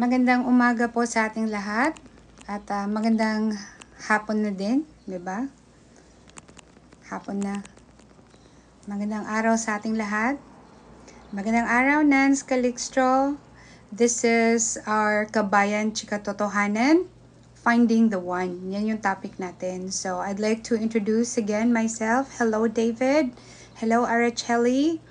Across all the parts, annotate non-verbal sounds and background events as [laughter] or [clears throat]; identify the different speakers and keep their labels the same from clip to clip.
Speaker 1: Magandang umaga po sa ating lahat at uh, magandang hapon na din, 'di ba? Hapon na. Magandang araw sa ating lahat. Magandang araw Nance Calixtro. This is our Kabayan Chikatotohanan, Finding the One. Yan yung topic natin. So I'd like to introduce again myself. Hello David. Hello Araceli.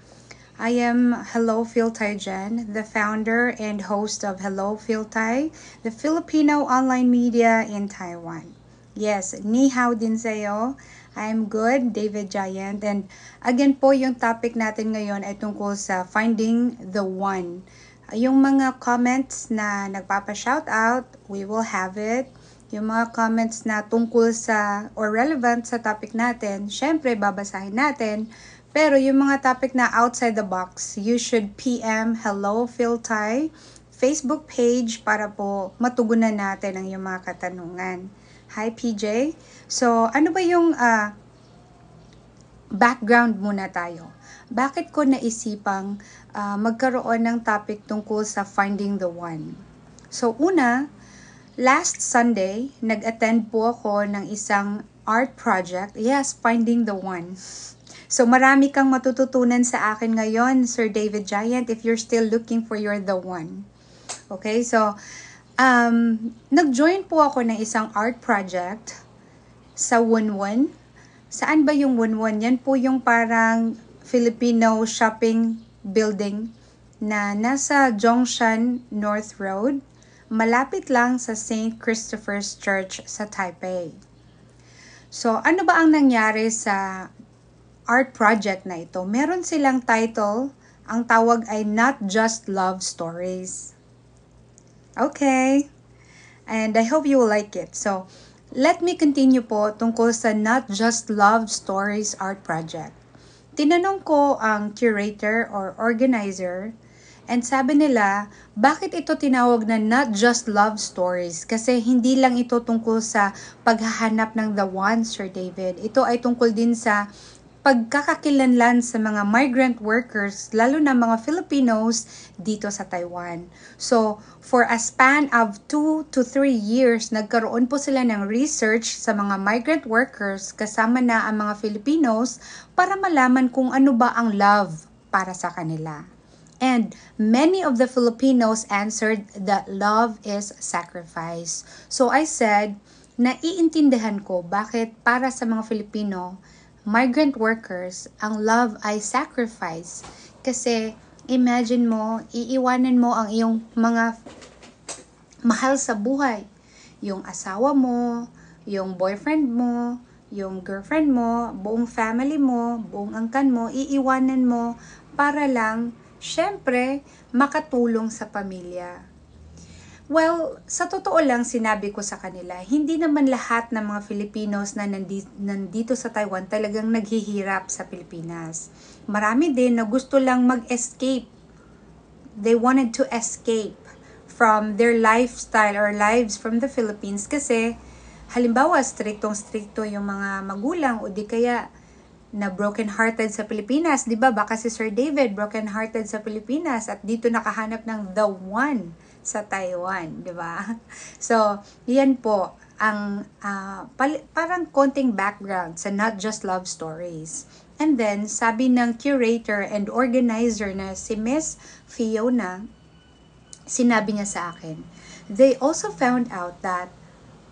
Speaker 1: I am Hello Philtai Jen, the founder and host of Hello Philtai, the Filipino online media in Taiwan. Yes, ni hao din sa'yo. I'm good, David Giant. And again po, yung topic natin ngayon ay tungkol sa finding the one. Yung mga comments na nagpapa-shoutout, we will have it yung mga comments na tungkol sa or relevant sa topic natin, syempre babasahin natin pero yung mga topic na outside the box, you should PM Hello Philtai Facebook page para po matugunan natin ang iyong mga katanungan. Hi PJ. So, ano ba yung uh, background muna tayo? Bakit ko naisipang uh, magkaroon ng topic tungkol sa finding the one? So, una, last Sunday, nag-attend po ako ng isang art project. Yes, finding the one. [laughs] So marami kang matututunan sa akin ngayon, Sir David Giant, if you're still looking for your the one. Okay, so um, nag-join po ako ng isang art project sa Wonwon. Saan ba yung Wonwon? Yan po yung parang Filipino shopping building na nasa Jongshan North Road, malapit lang sa St. Christopher's Church sa Taipei. So, ano ba ang nangyari sa art project na ito, meron silang title, ang tawag ay Not Just Love Stories. Okay. And I hope you will like it. So, let me continue po tungkol sa Not Just Love Stories art project. Tinanong ko ang curator or organizer and sabi nila, bakit ito tinawag na not just love stories? Kasi hindi lang ito tungkol sa paghahanap ng the one, Sir David. Ito ay tungkol din sa pagkakakilanlan sa mga migrant workers, lalo na mga Filipinos dito sa Taiwan. So, for a span of 2 to 3 years, nagkaroon po sila ng research sa mga migrant workers kasama na ang mga Filipinos para malaman kung ano ba ang love para sa kanila. And many of the Filipinos answered that love is sacrifice. So I said, naiintindihan ko bakit para sa mga Filipino, migrant workers, ang love ay sacrifice. Kasi imagine mo, iiwanan mo ang iyong mga mahal sa buhay. Yung asawa mo, yung boyfriend mo, yung girlfriend mo, buong family mo, buong angkan mo, iiwanan mo para lang, syempre, makatulong sa pamilya. Well, sa totoo lang sinabi ko sa kanila, hindi naman lahat ng mga Filipinos na nandito, sa Taiwan talagang naghihirap sa Pilipinas. Marami din na gusto lang mag-escape. They wanted to escape from their lifestyle or lives from the Philippines kasi halimbawa striktong-strikto yung mga magulang o di kaya na broken-hearted sa Pilipinas. Di ba? Baka si Sir David broken-hearted sa Pilipinas at dito nakahanap ng the one sa Taiwan, di ba? [laughs] So, yan po ang uh, pal- parang konting background sa Not Just Love Stories. And then, sabi ng curator and organizer na si Miss Fiona, sinabi niya sa akin, they also found out that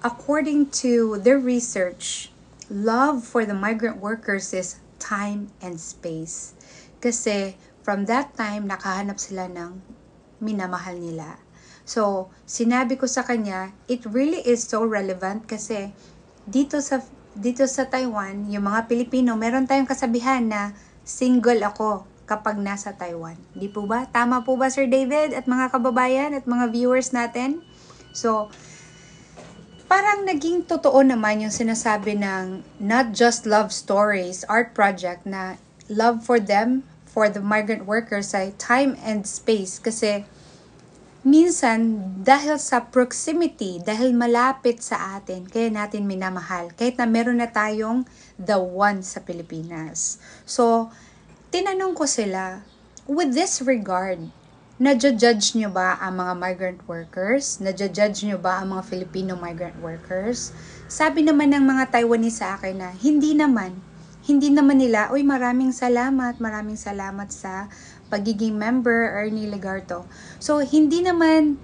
Speaker 1: according to their research, love for the migrant workers is time and space. Kasi from that time, nakahanap sila ng minamahal nila. So, sinabi ko sa kanya, it really is so relevant kasi dito sa dito sa Taiwan, yung mga Pilipino, meron tayong kasabihan na single ako kapag nasa Taiwan. Di po ba? Tama po ba Sir David at mga kababayan at mga viewers natin? So, parang naging totoo naman yung sinasabi ng not just love stories, art project na love for them, for the migrant workers sa time and space kasi minsan dahil sa proximity, dahil malapit sa atin, kaya natin minamahal. Kahit na meron na tayong the one sa Pilipinas. So, tinanong ko sila, with this regard, Nadja-judge nyo ba ang mga migrant workers? Nadja-judge nyo ba ang mga Filipino migrant workers? Sabi naman ng mga Taiwanese sa akin na, hindi naman. Hindi naman nila, uy maraming salamat, maraming salamat sa pagiging member Ernie Legarto. So, hindi naman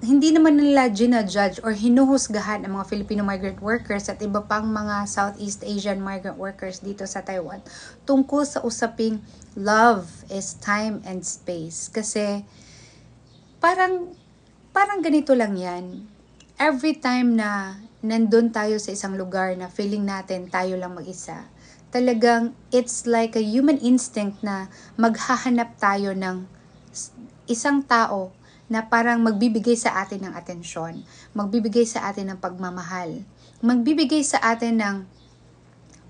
Speaker 1: hindi naman nila ginajudge or hinuhusgahan ang mga Filipino migrant workers at iba pang mga Southeast Asian migrant workers dito sa Taiwan tungkol sa usaping love is time and space. Kasi parang parang ganito lang yan. Every time na nandun tayo sa isang lugar na feeling natin tayo lang mag-isa, talagang it's like a human instinct na maghahanap tayo ng isang tao na parang magbibigay sa atin ng atensyon, magbibigay sa atin ng pagmamahal, magbibigay sa atin ng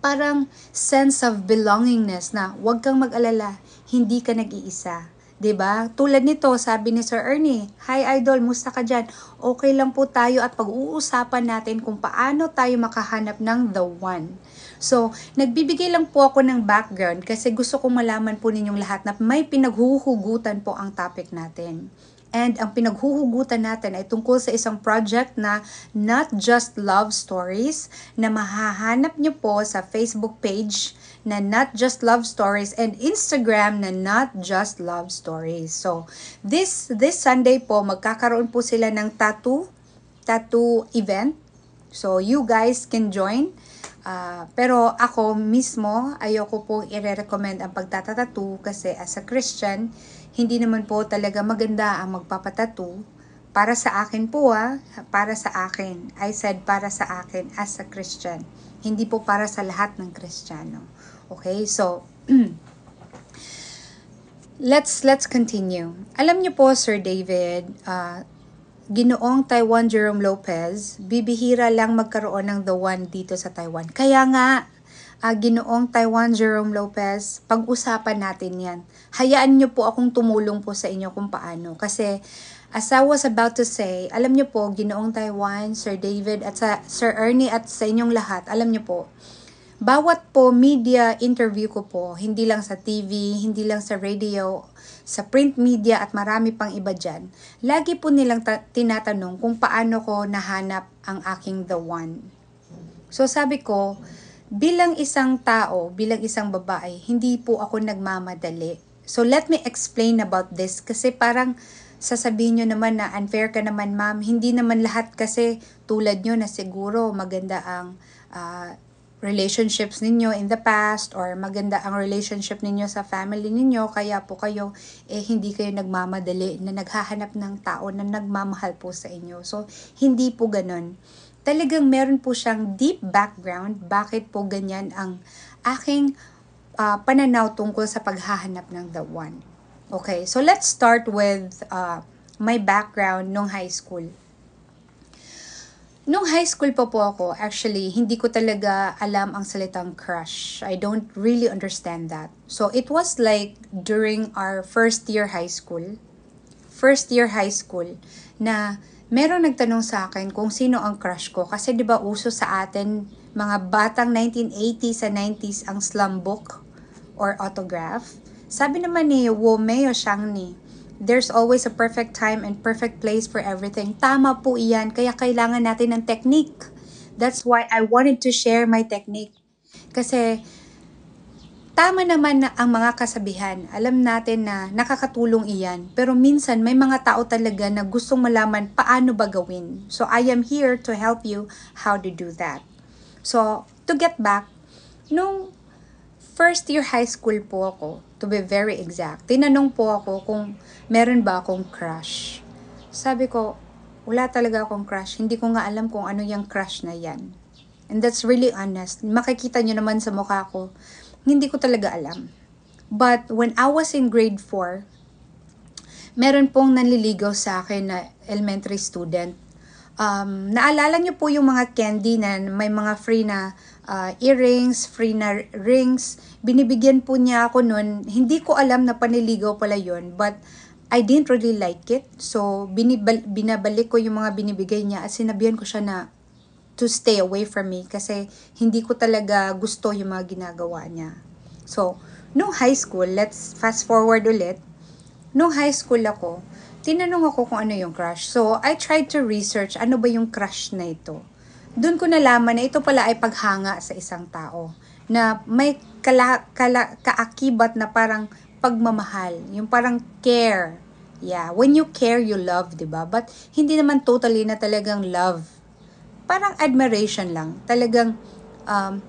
Speaker 1: parang sense of belongingness na huwag kang mag-alala, hindi ka nag-iisa. 'di ba? Tulad nito, sabi ni Sir Ernie, "Hi idol, musta ka diyan? Okay lang po tayo at pag-uusapan natin kung paano tayo makahanap ng the one." So, nagbibigay lang po ako ng background kasi gusto kong malaman po ninyong lahat na may pinaghuhugutan po ang topic natin. And ang pinaghuhugutan natin ay tungkol sa isang project na Not Just Love Stories na mahahanap niyo po sa Facebook page na Not Just Love Stories and Instagram na Not Just Love Stories. So, this this Sunday po magkakaroon po sila ng tattoo tattoo event. So, you guys can join Uh, pero ako mismo, ayoko po i-recommend ang pagtatatattoo kasi as a Christian, hindi naman po talaga maganda ang magpapatatu. Para sa akin po ah, para sa akin. I said para sa akin as a Christian. Hindi po para sa lahat ng Kristiyano. Okay, so [clears throat] let's let's continue. Alam niyo po Sir David, uh, ginoong Taiwan Jerome Lopez, bibihira lang magkaroon ng the one dito sa Taiwan. Kaya nga, uh, ginoong Taiwan Jerome Lopez, pag-usapan natin yan. Hayaan nyo po akong tumulong po sa inyo kung paano. Kasi as I was about to say, alam nyo po, ginoong Taiwan, Sir David, at sa, Sir Ernie at sa inyong lahat, alam nyo po, bawat po media interview ko po, hindi lang sa TV, hindi lang sa radio, sa print media at marami pang iba dyan, lagi po nilang tinatanong kung paano ko nahanap ang aking the one. So sabi ko, bilang isang tao, bilang isang babae, hindi po ako nagmamadali. So let me explain about this kasi parang sasabihin nyo naman na unfair ka naman ma'am, hindi naman lahat kasi tulad nyo na siguro maganda ang uh, relationships ninyo in the past or maganda ang relationship ninyo sa family ninyo kaya po kayo eh hindi kayo nagmamadali na naghahanap ng tao na nagmamahal po sa inyo. So hindi po ganun. Talagang meron po siyang deep background bakit po ganyan ang aking uh, pananaw tungkol sa paghahanap ng the one. Okay, so let's start with uh, my background nung high school. Nung high school pa po ako, actually, hindi ko talaga alam ang salitang crush. I don't really understand that. So, it was like during our first year high school, first year high school, na meron nagtanong sa akin kung sino ang crush ko. Kasi di ba uso sa atin, mga batang 1980s and 90s ang slum book or autograph. Sabi naman ni Wo Meo Shang ni, there's always a perfect time and perfect place for everything. Tama po iyan, kaya kailangan natin ng technique. That's why I wanted to share my technique. Kasi tama naman na ang mga kasabihan. Alam natin na nakakatulong iyan. Pero minsan may mga tao talaga na gustong malaman paano ba gawin. So I am here to help you how to do that. So to get back, nung first year high school po ako, to be very exact, tinanong po ako kung meron ba akong crush. Sabi ko, wala talaga akong crush. Hindi ko nga alam kung ano yung crush na yan. And that's really honest. Makikita nyo naman sa mukha ko, hindi ko talaga alam. But when I was in grade 4, meron pong nanliligaw sa akin na elementary student. Um, naalala nyo po yung mga candy na may mga free na uh, earrings, free na rings. Binibigyan po niya ako noon. Hindi ko alam na paniligaw pala yon but I didn't really like it. So, binibal- binabalik ko yung mga binibigay niya at sinabihan ko siya na to stay away from me kasi hindi ko talaga gusto yung mga ginagawa niya. So, no high school, let's fast forward ulit. No high school ako, tinanong ako kung ano yung crush. So, I tried to research ano ba yung crush na ito doon ko nalaman na ito pala ay paghanga sa isang tao na may kala, kala, kaakibat na parang pagmamahal, yung parang care. Yeah, when you care, you love, 'di ba? But hindi naman totally na talagang love. Parang admiration lang, talagang um,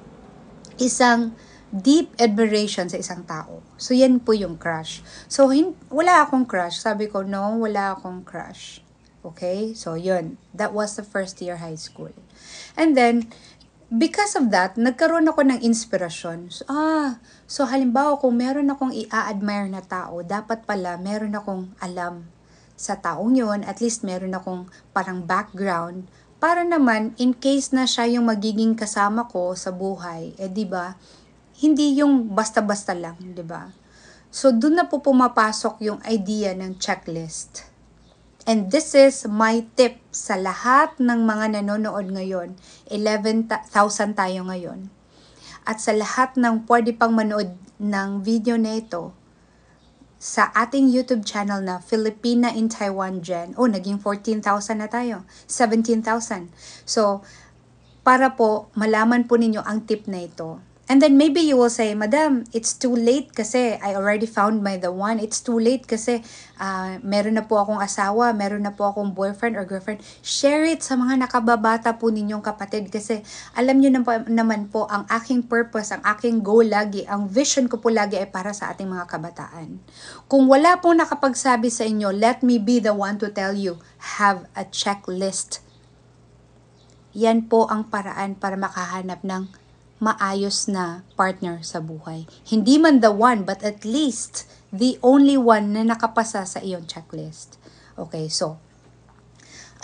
Speaker 1: isang deep admiration sa isang tao. So yan po yung crush. So hin- wala akong crush. Sabi ko, no, wala akong crush. Okay? So yun. That was the first year high school. And then, because of that, nagkaroon ako ng inspirasyon. So, ah, so halimbawa kung meron akong i-admire na tao, dapat pala meron akong alam sa taong yon, at least meron akong parang background para naman in case na siya yung magiging kasama ko sa buhay, eh 'di ba? Hindi yung basta-basta lang, 'di ba? So doon na po pumapasok yung idea ng checklist And this is my tip sa lahat ng mga nanonood ngayon. 11,000 tayo ngayon. At sa lahat ng pwede pang manood ng video na ito, sa ating YouTube channel na Filipina in Taiwan Gen, oh, naging 14,000 na tayo, 17,000. So, para po malaman po ninyo ang tip na ito, And then maybe you will say, Madam, it's too late kasi I already found my the one. It's too late kasi uh, meron na po akong asawa, meron na po akong boyfriend or girlfriend. Share it sa mga nakababata po ninyong kapatid kasi alam nyo naman po ang aking purpose, ang aking goal lagi, ang vision ko po lagi ay para sa ating mga kabataan. Kung wala pong nakapagsabi sa inyo, let me be the one to tell you, have a checklist. Yan po ang paraan para makahanap ng maayos na partner sa buhay. Hindi man the one, but at least the only one na nakapasa sa iyong checklist. Okay, so,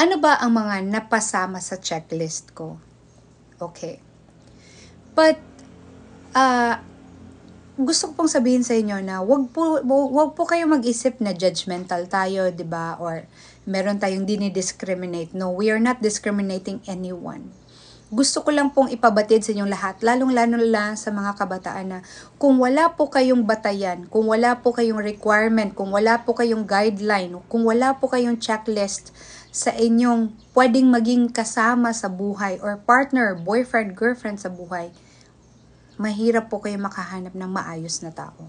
Speaker 1: ano ba ang mga napasama sa checklist ko? Okay. But, uh, gusto ko pong sabihin sa inyo na wag po wag po kayo mag-isip na judgmental tayo, 'di ba? Or meron tayong dinidiscriminate. No, we are not discriminating anyone gusto ko lang pong ipabatid sa inyong lahat, lalong-lalo lang sa mga kabataan na kung wala po kayong batayan, kung wala po kayong requirement, kung wala po kayong guideline, kung wala po kayong checklist sa inyong pwedeng maging kasama sa buhay or partner, boyfriend, girlfriend sa buhay, mahirap po kayo makahanap ng maayos na tao.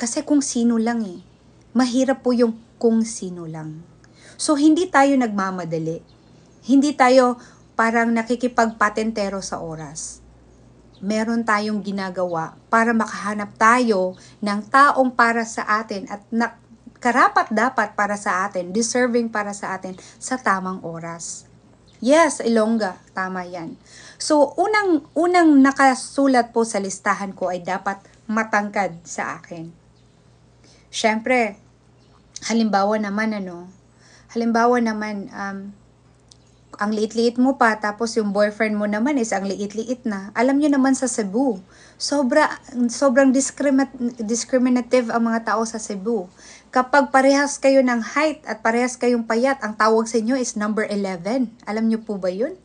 Speaker 1: Kasi kung sino lang eh. Mahirap po yung kung sino lang. So, hindi tayo nagmamadali. Hindi tayo parang nakikipagpatentero sa oras. Meron tayong ginagawa para makahanap tayo ng taong para sa atin at na- karapat dapat para sa atin, deserving para sa atin sa tamang oras. Yes, Ilongga, tama 'yan. So unang unang nakasulat po sa listahan ko ay dapat matangkad sa akin. Syempre, halimbawa naman ano, halimbawa naman um, ang liit-liit mo pa, tapos yung boyfriend mo naman is ang liit-liit na. Alam nyo naman sa Cebu, sobra, sobrang discriminative ang mga tao sa Cebu. Kapag parehas kayo ng height at parehas kayong payat, ang tawag sa inyo is number 11. Alam nyo po ba yun?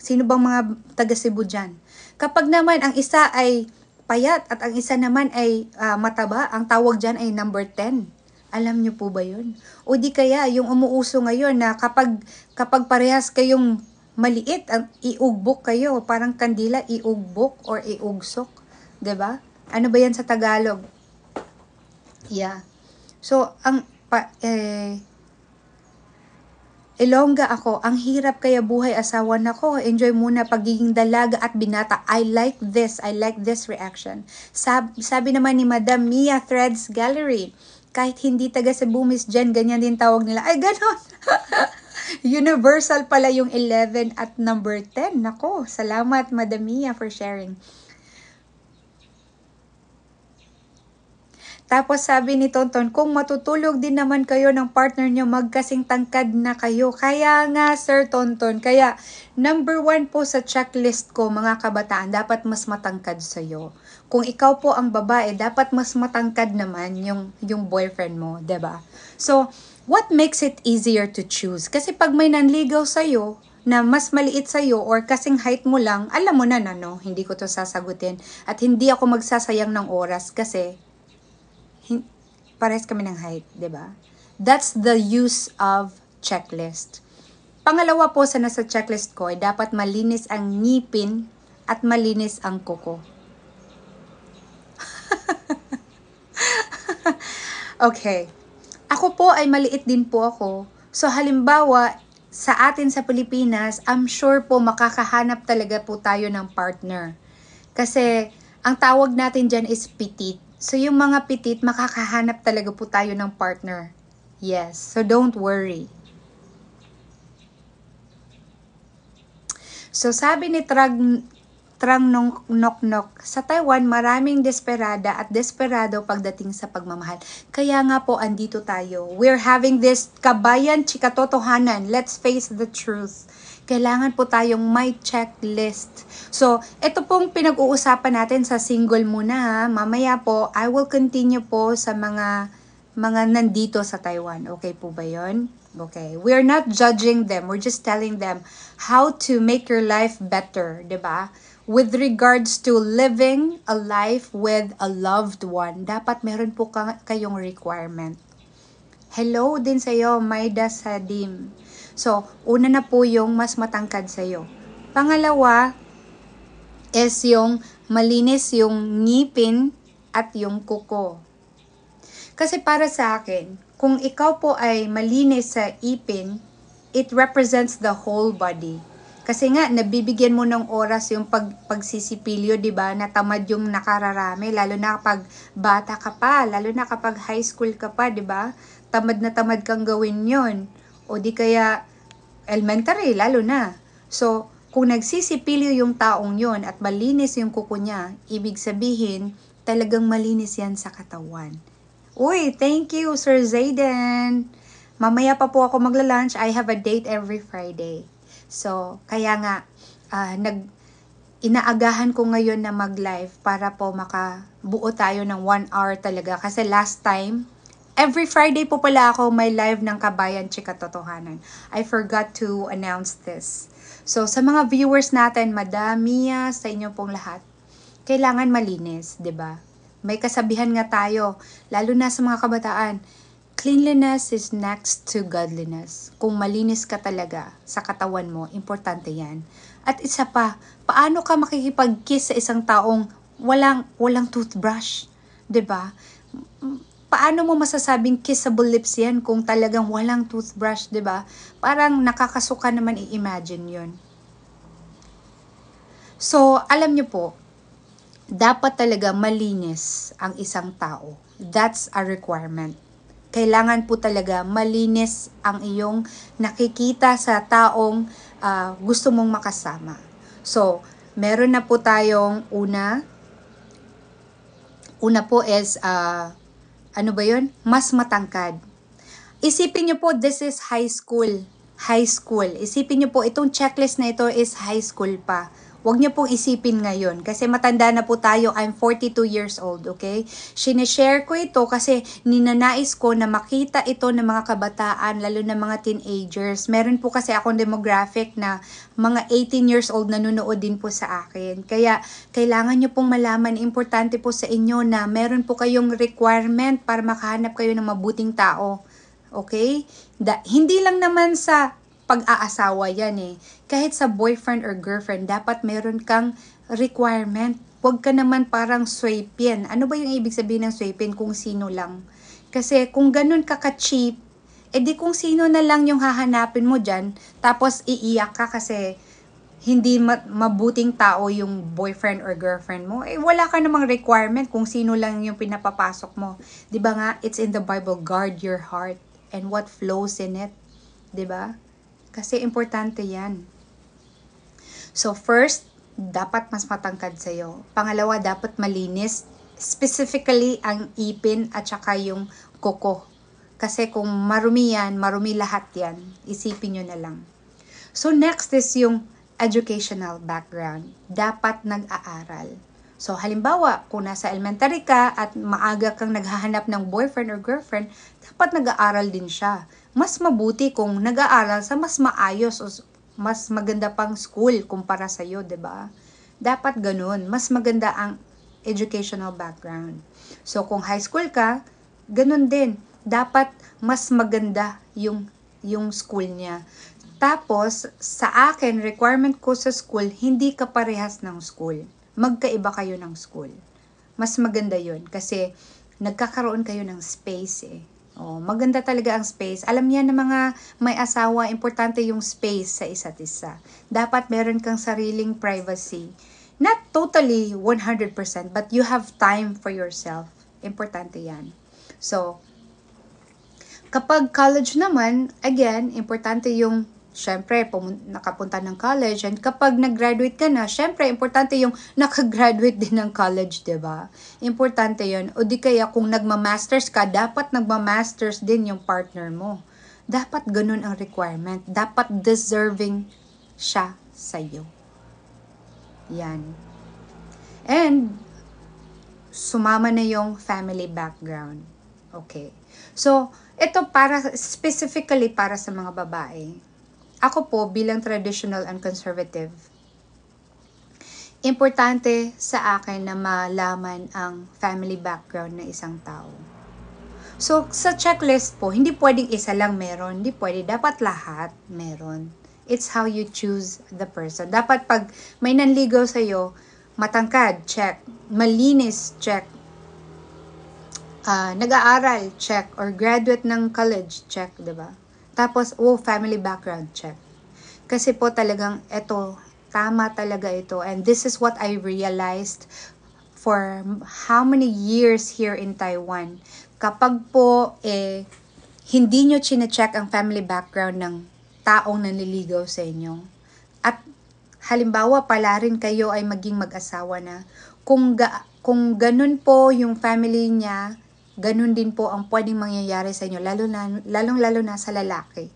Speaker 1: Sino bang mga taga Cebu dyan? Kapag naman ang isa ay payat at ang isa naman ay uh, mataba, ang tawag dyan ay number 10. Alam niyo po ba yun? O di kaya yung umuuso ngayon na kapag, kapag parehas kayong maliit, ang iugbok kayo, parang kandila, iugbok or iugsok. ba? Diba? Ano ba yan sa Tagalog? Yeah. So, ang, pa, eh, Elongga ako, ang hirap kaya buhay asawa na ko. Enjoy muna pagiging dalaga at binata. I like this. I like this reaction. Sab sabi naman ni Madam Mia Threads Gallery, kahit hindi taga Cebu, Miss Jen, ganyan din tawag nila. Ay, ganon. [laughs] Universal pala yung 11 at number 10. Nako, salamat Madam Mia for sharing. Tapos sabi ni Tonton, kung matutulog din naman kayo ng partner nyo, magkasing tangkad na kayo. Kaya nga, Sir Tonton, kaya number one po sa checklist ko, mga kabataan, dapat mas matangkad sa'yo kung ikaw po ang babae, dapat mas matangkad naman yung, yung boyfriend mo, ba? Diba? So, what makes it easier to choose? Kasi pag may nanligaw sa'yo, na mas maliit sa'yo or kasing height mo lang, alam mo na na, no? Hindi ko to sasagutin. At hindi ako magsasayang ng oras kasi pares kami ng height, ba? Diba? That's the use of checklist. Pangalawa po sa nasa checklist ko ay dapat malinis ang ngipin at malinis ang kuko. [laughs] okay. Ako po ay maliit din po ako. So halimbawa, sa atin sa Pilipinas, I'm sure po makakahanap talaga po tayo ng partner. Kasi ang tawag natin dyan is petit. So yung mga petit, makakahanap talaga po tayo ng partner. Yes, so don't worry. So sabi ni Trag Trang Nong Noknok. Sa Taiwan, maraming desperada at desperado pagdating sa pagmamahal. Kaya nga po, andito tayo. We're having this kabayan chikatotohanan. Let's face the truth. Kailangan po tayong may checklist. So, ito pong pinag-uusapan natin sa single muna. Ha? Mamaya po, I will continue po sa mga mga nandito sa Taiwan. Okay po ba yon? Okay. We're not judging them. We're just telling them how to make your life better. ba? Diba? with regards to living a life with a loved one, dapat meron po kayong requirement. Hello din sa iyo, Maida Sadim. So, una na po yung mas matangkad sa iyo. Pangalawa is yung malinis yung ngipin at yung kuko. Kasi para sa akin, kung ikaw po ay malinis sa ipin, it represents the whole body. Kasi nga, nabibigyan mo ng oras yung pag, pagsisipilyo, di ba? Natamad yung nakararami, lalo na kapag bata ka pa, lalo na kapag high school ka pa, di ba? Tamad na tamad kang gawin yon O di kaya elementary, lalo na. So, kung nagsisipilyo yung taong yon at malinis yung kuko niya, ibig sabihin, talagang malinis yan sa katawan. Uy, thank you, Sir Zayden! Mamaya pa po ako magla-lunch. I have a date every Friday. So, kaya nga, uh, nag, inaagahan ko ngayon na mag-live para po makabuo tayo ng one hour talaga. Kasi last time, every Friday po pala ako may live ng Kabayan Chika Totohanan. I forgot to announce this. So, sa mga viewers natin, madamiya sa inyo pong lahat, kailangan malinis, ba? Diba? May kasabihan nga tayo, lalo na sa mga kabataan, Cleanliness is next to godliness. Kung malinis ka talaga sa katawan mo, importante yan. At isa pa, paano ka makikipag-kiss sa isang taong walang, walang toothbrush? ba? Diba? Paano mo masasabing kissable lips yan kung talagang walang toothbrush, ba? Diba? Parang nakakasuka naman i-imagine yon. So, alam nyo po, dapat talaga malinis ang isang tao. That's a requirement kailangan po talaga malinis ang iyong nakikita sa taong uh, gusto mong makasama. So, meron na po tayong una. Una po is, uh, ano ba yon Mas matangkad. Isipin nyo po, this is high school. High school. Isipin nyo po, itong checklist na ito is high school pa. Huwag niyo pong isipin ngayon kasi matanda na po tayo. I'm 42 years old, okay? Sineshare ko ito kasi ninanais ko na makita ito ng mga kabataan, lalo na mga teenagers. Meron po kasi akong demographic na mga 18 years old nanonood din po sa akin. Kaya kailangan niyo pong malaman, importante po sa inyo na meron po kayong requirement para makahanap kayo ng mabuting tao. Okay? Da, hindi lang naman sa pag-aasawa yan eh. Kahit sa boyfriend or girlfriend, dapat meron kang requirement. Huwag ka naman parang swipin. Ano ba yung ibig sabihin ng swipin? Kung sino lang. Kasi kung ganun ka cheap edi eh kung sino na lang yung hahanapin mo dyan, tapos iiyak ka kasi hindi ma- mabuting tao yung boyfriend or girlfriend mo, eh wala ka namang requirement kung sino lang yung pinapapasok mo. 'Di ba nga, it's in the Bible, guard your heart and what flows in it. 'Di ba? Kasi importante yan. So first, dapat mas matangkad sa'yo. Pangalawa, dapat malinis. Specifically, ang ipin at saka yung kuko. Kasi kung marumi yan, marumi lahat yan. Isipin nyo na lang. So next is yung educational background. Dapat nag-aaral So halimbawa, kung nasa elementary ka at maaga kang naghahanap ng boyfriend or girlfriend, dapat nag-aaral din siya. Mas mabuti kung nag-aaral sa mas maayos o mas maganda pang school kumpara sa iyo, 'di ba? Dapat ganun, mas maganda ang educational background. So kung high school ka, ganun din. Dapat mas maganda yung yung school niya. Tapos, sa akin, requirement ko sa school, hindi ka parehas ng school magkaiba kayo ng school. Mas maganda yon kasi nagkakaroon kayo ng space eh. Oh, maganda talaga ang space. Alam niya ng mga may asawa, importante yung space sa isa't isa. Dapat meron kang sariling privacy. Not totally 100%, but you have time for yourself. Importante yan. So, kapag college naman, again, importante yung syempre, nakapunta ng college. And kapag nag-graduate ka na, syempre, importante yung [laughs] nakagraduate din ng college, ba diba? Importante yon O di kaya kung nagma-masters ka, dapat nagma-masters din yung partner mo. Dapat ganun ang requirement. Dapat deserving siya sa'yo. Yan. And, sumama na yung family background. Okay. So, ito para specifically para sa mga babae ako po bilang traditional and conservative, importante sa akin na malaman ang family background ng isang tao. So, sa checklist po, hindi pwedeng isa lang meron. Hindi pwede. Dapat lahat meron. It's how you choose the person. Dapat pag may nanligaw sa'yo, matangkad, check. Malinis, check. Uh, nag-aaral, check. Or graduate ng college, check, ba? Diba? Tapos, oh, family background check. Kasi po talagang ito, tama talaga ito. And this is what I realized for how many years here in Taiwan. Kapag po, eh, hindi nyo chinecheck ang family background ng taong nanliligaw sa inyo. At halimbawa pala rin kayo ay maging mag-asawa na. Kung, ga- kung ganun po yung family niya, ganun din po ang pwedeng mangyayari sa inyo, lalo na, lalong lalo na sa lalaki.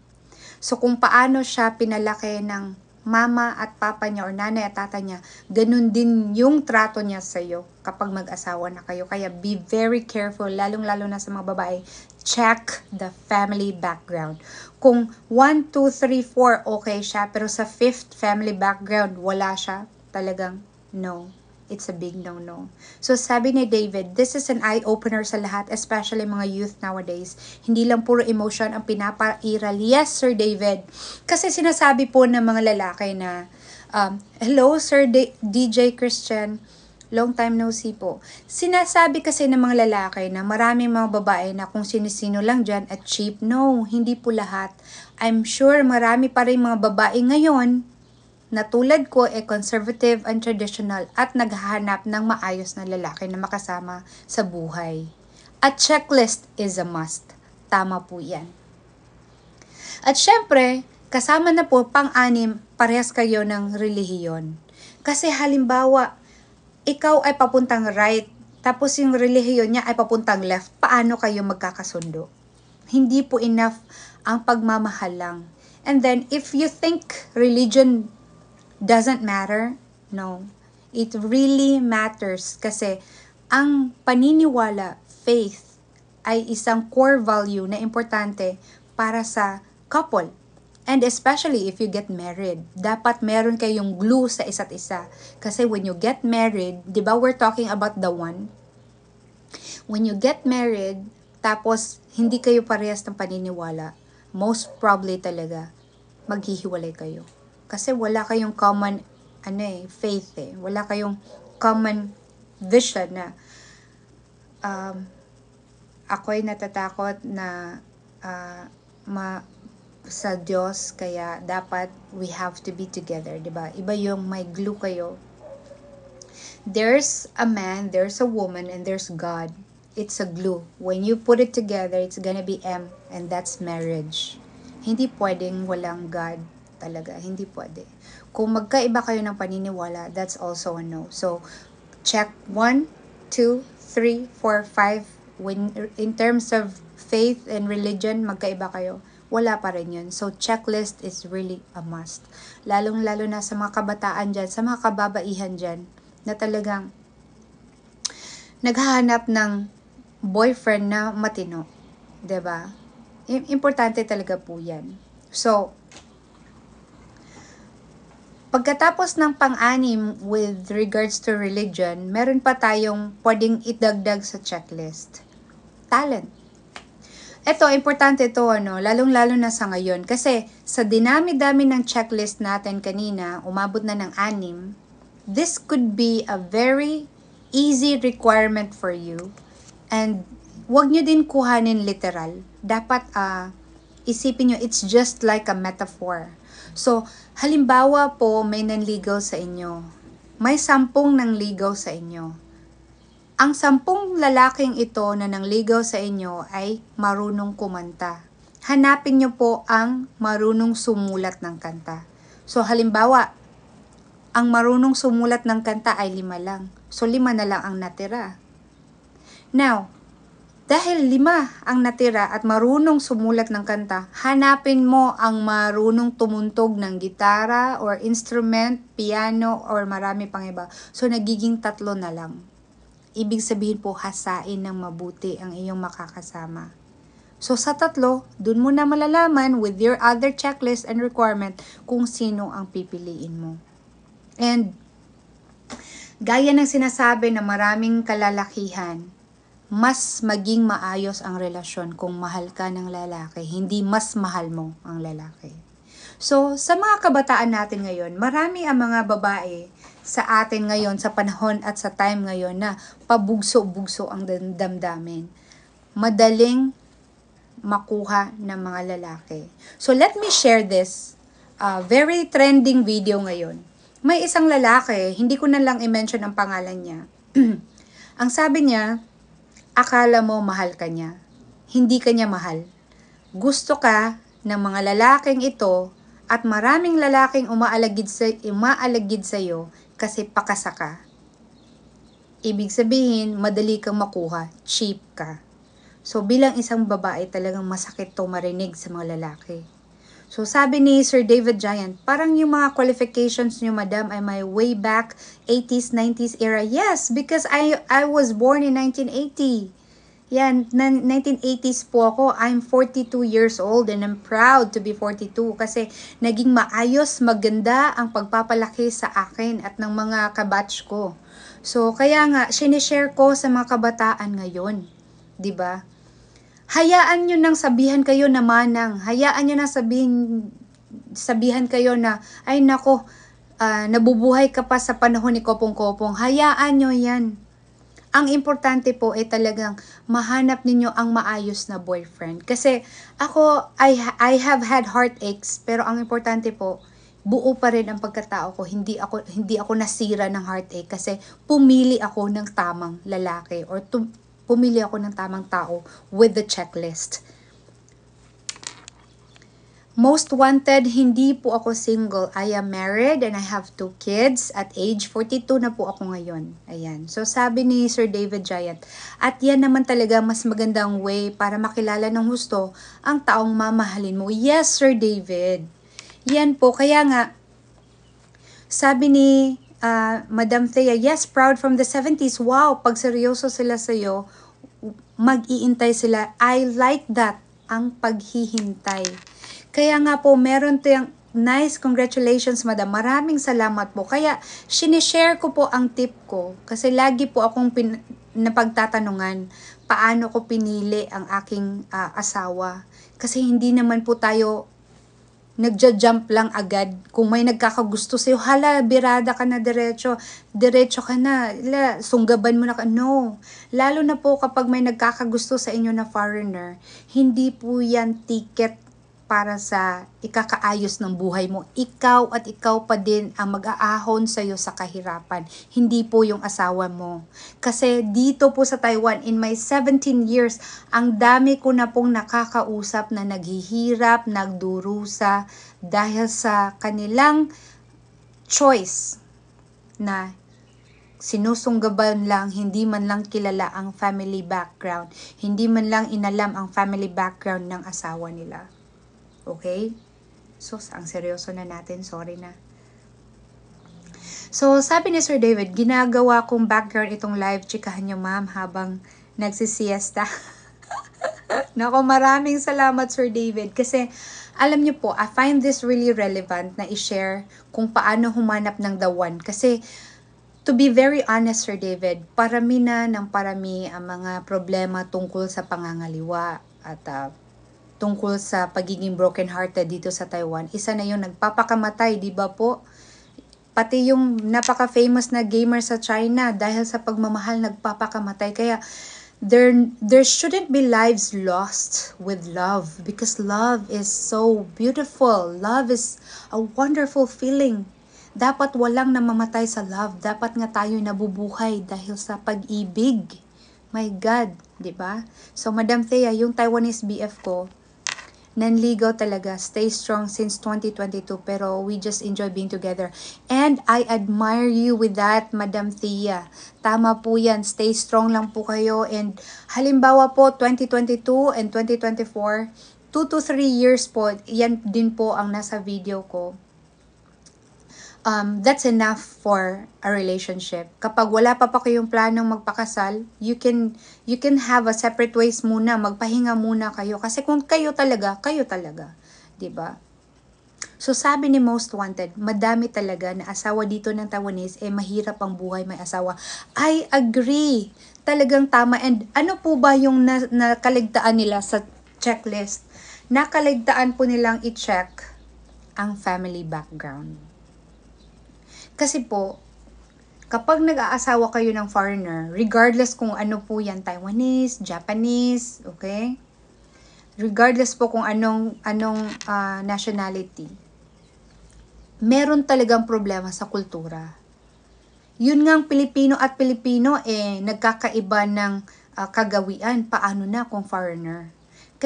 Speaker 1: So kung paano siya pinalaki ng mama at papa niya or nanay at tata niya, ganun din yung trato niya sa iyo kapag mag-asawa na kayo. Kaya be very careful, lalong-lalo na sa mga babae. Check the family background. Kung 1, 2, 3, 4, okay siya, pero sa 5th family background, wala siya, talagang no It's a big no-no. So sabi ni David, this is an eye-opener sa lahat, especially mga youth nowadays. Hindi lang puro emotion ang pinapairal. Yes, Sir David. Kasi sinasabi po ng mga lalaki na, um, hello, Sir D- DJ Christian, long time no see po. Sinasabi kasi ng mga lalaki na maraming mga babae na kung sinisino lang dyan at cheap. No, hindi po lahat. I'm sure marami pa rin mga babae ngayon na tulad ko ay conservative and traditional at naghahanap ng maayos na lalaki na makasama sa buhay. A checklist is a must. Tama po yan. At syempre, kasama na po pang-anim, parehas kayo ng relihiyon. Kasi halimbawa, ikaw ay papuntang right, tapos yung relihiyon niya ay papuntang left, paano kayo magkakasundo? Hindi po enough ang pagmamahal lang. And then, if you think religion doesn't matter? No. It really matters kasi ang paniniwala, faith, ay isang core value na importante para sa couple. And especially if you get married, dapat meron kayong glue sa isa't isa. Kasi when you get married, di ba we're talking about the one? When you get married, tapos hindi kayo parehas ng paniniwala, most probably talaga, maghihiwalay kayo. Kasi wala kayong common ano eh, faith eh. Wala kayong common vision na um, ako ay natatakot na uh, ma sa Diyos kaya dapat we have to be together, 'di ba? Iba yung may glue kayo. There's a man, there's a woman and there's God. It's a glue. When you put it together, it's gonna be M and that's marriage. Hindi pwedeng walang God. Talaga, hindi pwede. Kung magkaiba kayo ng paniniwala, that's also a no. So, check 1, 2, 3, 4, 5. When, in terms of faith and religion, magkaiba kayo wala pa rin yun. So, checklist is really a must. Lalong-lalo na sa mga kabataan dyan, sa mga kababaihan dyan, na talagang naghahanap ng boyfriend na matino. ba? Diba? Importante talaga po yan. So, Pagkatapos ng pang-anim with regards to religion, meron pa tayong pwedeng idagdag sa checklist. Talent. Ito, importante ito, ano, lalong-lalo na sa ngayon. Kasi sa dinami-dami ng checklist natin kanina, umabot na ng anim, this could be a very easy requirement for you. And wag nyo din kuhanin literal. Dapat uh, isipin nyo, it's just like a metaphor. So, Halimbawa po, may nanligaw sa inyo. May sampung nangligaw sa inyo. Ang sampung lalaking ito na nangligaw sa inyo ay marunong kumanta. Hanapin niyo po ang marunong sumulat ng kanta. So halimbawa, ang marunong sumulat ng kanta ay lima lang. So lima na lang ang natira. Now, dahil lima ang natira at marunong sumulat ng kanta, hanapin mo ang marunong tumuntog ng gitara or instrument, piano or marami pang iba. So nagiging tatlo na lang. Ibig sabihin po hasain ng mabuti ang iyong makakasama. So sa tatlo, dun mo na malalaman with your other checklist and requirement kung sino ang pipiliin mo. And gaya ng sinasabi na maraming kalalakihan, mas maging maayos ang relasyon kung mahal ka ng lalaki, hindi mas mahal mo ang lalaki. So, sa mga kabataan natin ngayon, marami ang mga babae sa atin ngayon, sa panahon at sa time ngayon na pabugso-bugso ang damdamin. Madaling makuha ng mga lalaki. So, let me share this uh, very trending video ngayon. May isang lalaki, hindi ko na lang i-mention ang pangalan niya. [clears throat] ang sabi niya, Akala mo mahal ka niya. Hindi ka niya mahal. Gusto ka ng mga lalaking ito at maraming lalaking umaalagid sa umaalagid sa iyo kasi pakasa ka. Ibig sabihin, madali kang makuha, cheap ka. So bilang isang babae talagang masakit to marinig sa mga lalaki. So sabi ni Sir David Giant, parang yung mga qualifications niyo madam ay may way back 80s, 90s era. Yes, because I I was born in 1980. Yan, 1980s po ako. I'm 42 years old and I'm proud to be 42 kasi naging maayos, maganda ang pagpapalaki sa akin at ng mga kabatch ko. So, kaya nga, sinishare ko sa mga kabataan ngayon. ba? Diba? hayaan nyo nang sabihan kayo na manang. Hayaan nyo nang sabihin, sabihan kayo na, ay nako, uh, nabubuhay ka pa sa panahon ni Kopong-Kopong. Hayaan nyo yan. Ang importante po ay talagang mahanap ninyo ang maayos na boyfriend. Kasi ako, I, I have had heartaches, pero ang importante po, buo pa rin ang pagkatao ko. Hindi ako hindi ako nasira ng heartache kasi pumili ako ng tamang lalaki or tum- Pumili ako ng tamang tao with the checklist. Most wanted, hindi po ako single. I am married and I have two kids. At age 42 na po ako ngayon. Ayan. So sabi ni Sir David Giant, at yan naman talaga mas magandang way para makilala ng husto ang taong mamahalin mo. Yes, Sir David. Yan po. Kaya nga, sabi ni uh, Madam Thea, yes, proud from the 70s. Wow, pag seryoso sila sa'yo, mag-iintay sila. I like that, ang paghihintay. Kaya nga po, meron tayong nice, congratulations madam. Maraming salamat po. Kaya, sinishare ko po ang tip ko. Kasi lagi po akong pin- napagtatanungan paano ko pinili ang aking uh, asawa. Kasi hindi naman po tayo nagja-jump lang agad. Kung may nagkakagusto sa'yo, hala, birada ka na diretso, diretso ka na, la, sunggaban mo na ka. No. Lalo na po kapag may nagkakagusto sa inyo na foreigner, hindi po yan ticket para sa ikakaayos ng buhay mo. Ikaw at ikaw pa din ang mag-aahon sa iyo sa kahirapan, hindi po yung asawa mo. Kasi dito po sa Taiwan, in my 17 years, ang dami ko na pong nakakausap na naghihirap, nagdurusa dahil sa kanilang choice na sinusunggaban lang, hindi man lang kilala ang family background, hindi man lang inalam ang family background ng asawa nila. Okay? Sus, ang seryoso na natin. Sorry na. So, sabi ni Sir David, ginagawa kong background itong live. Chikahan niyo, ma'am, habang nagsisiesta. [laughs] Nako, maraming salamat, Sir David. Kasi, alam niyo po, I find this really relevant na i-share kung paano humanap ng the one. Kasi, to be very honest, Sir David, parami na ng parami ang mga problema tungkol sa pangangaliwa at uh, tungkol sa pagiging broken-hearted dito sa Taiwan. Isa na yung nagpapakamatay, di ba po? Pati yung napaka-famous na gamer sa China dahil sa pagmamahal nagpapakamatay. Kaya there, there shouldn't be lives lost with love because love is so beautiful. Love is a wonderful feeling. Dapat walang namamatay sa love. Dapat nga tayo nabubuhay dahil sa pag-ibig. My God, 'di ba? So Madam Thea, yung Taiwanese BF ko, nanligaw talaga. Stay strong since 2022 pero we just enjoy being together. And I admire you with that, Madam Thea. Tama po yan. Stay strong lang po kayo. And halimbawa po, 2022 and 2024, 2 to 3 years po, yan din po ang nasa video ko um, that's enough for a relationship. Kapag wala pa pa kayong planong magpakasal, you can you can have a separate ways muna, magpahinga muna kayo kasi kung kayo talaga, kayo talaga, 'di ba? So sabi ni Most Wanted, madami talaga na asawa dito ng Taiwanese eh mahirap ang buhay may asawa. I agree. Talagang tama and ano po ba yung na, nakaligtaan nila sa checklist? Nakaligtaan po nilang i-check ang family background kasi po, kapag nag-aasawa kayo ng foreigner, regardless kung ano po yan, Taiwanese, Japanese, okay? Regardless po kung anong, anong uh, nationality, meron talagang problema sa kultura. Yun ngang Pilipino at Pilipino, eh, nagkakaiba ng uh, kagawian, paano na kung foreigner.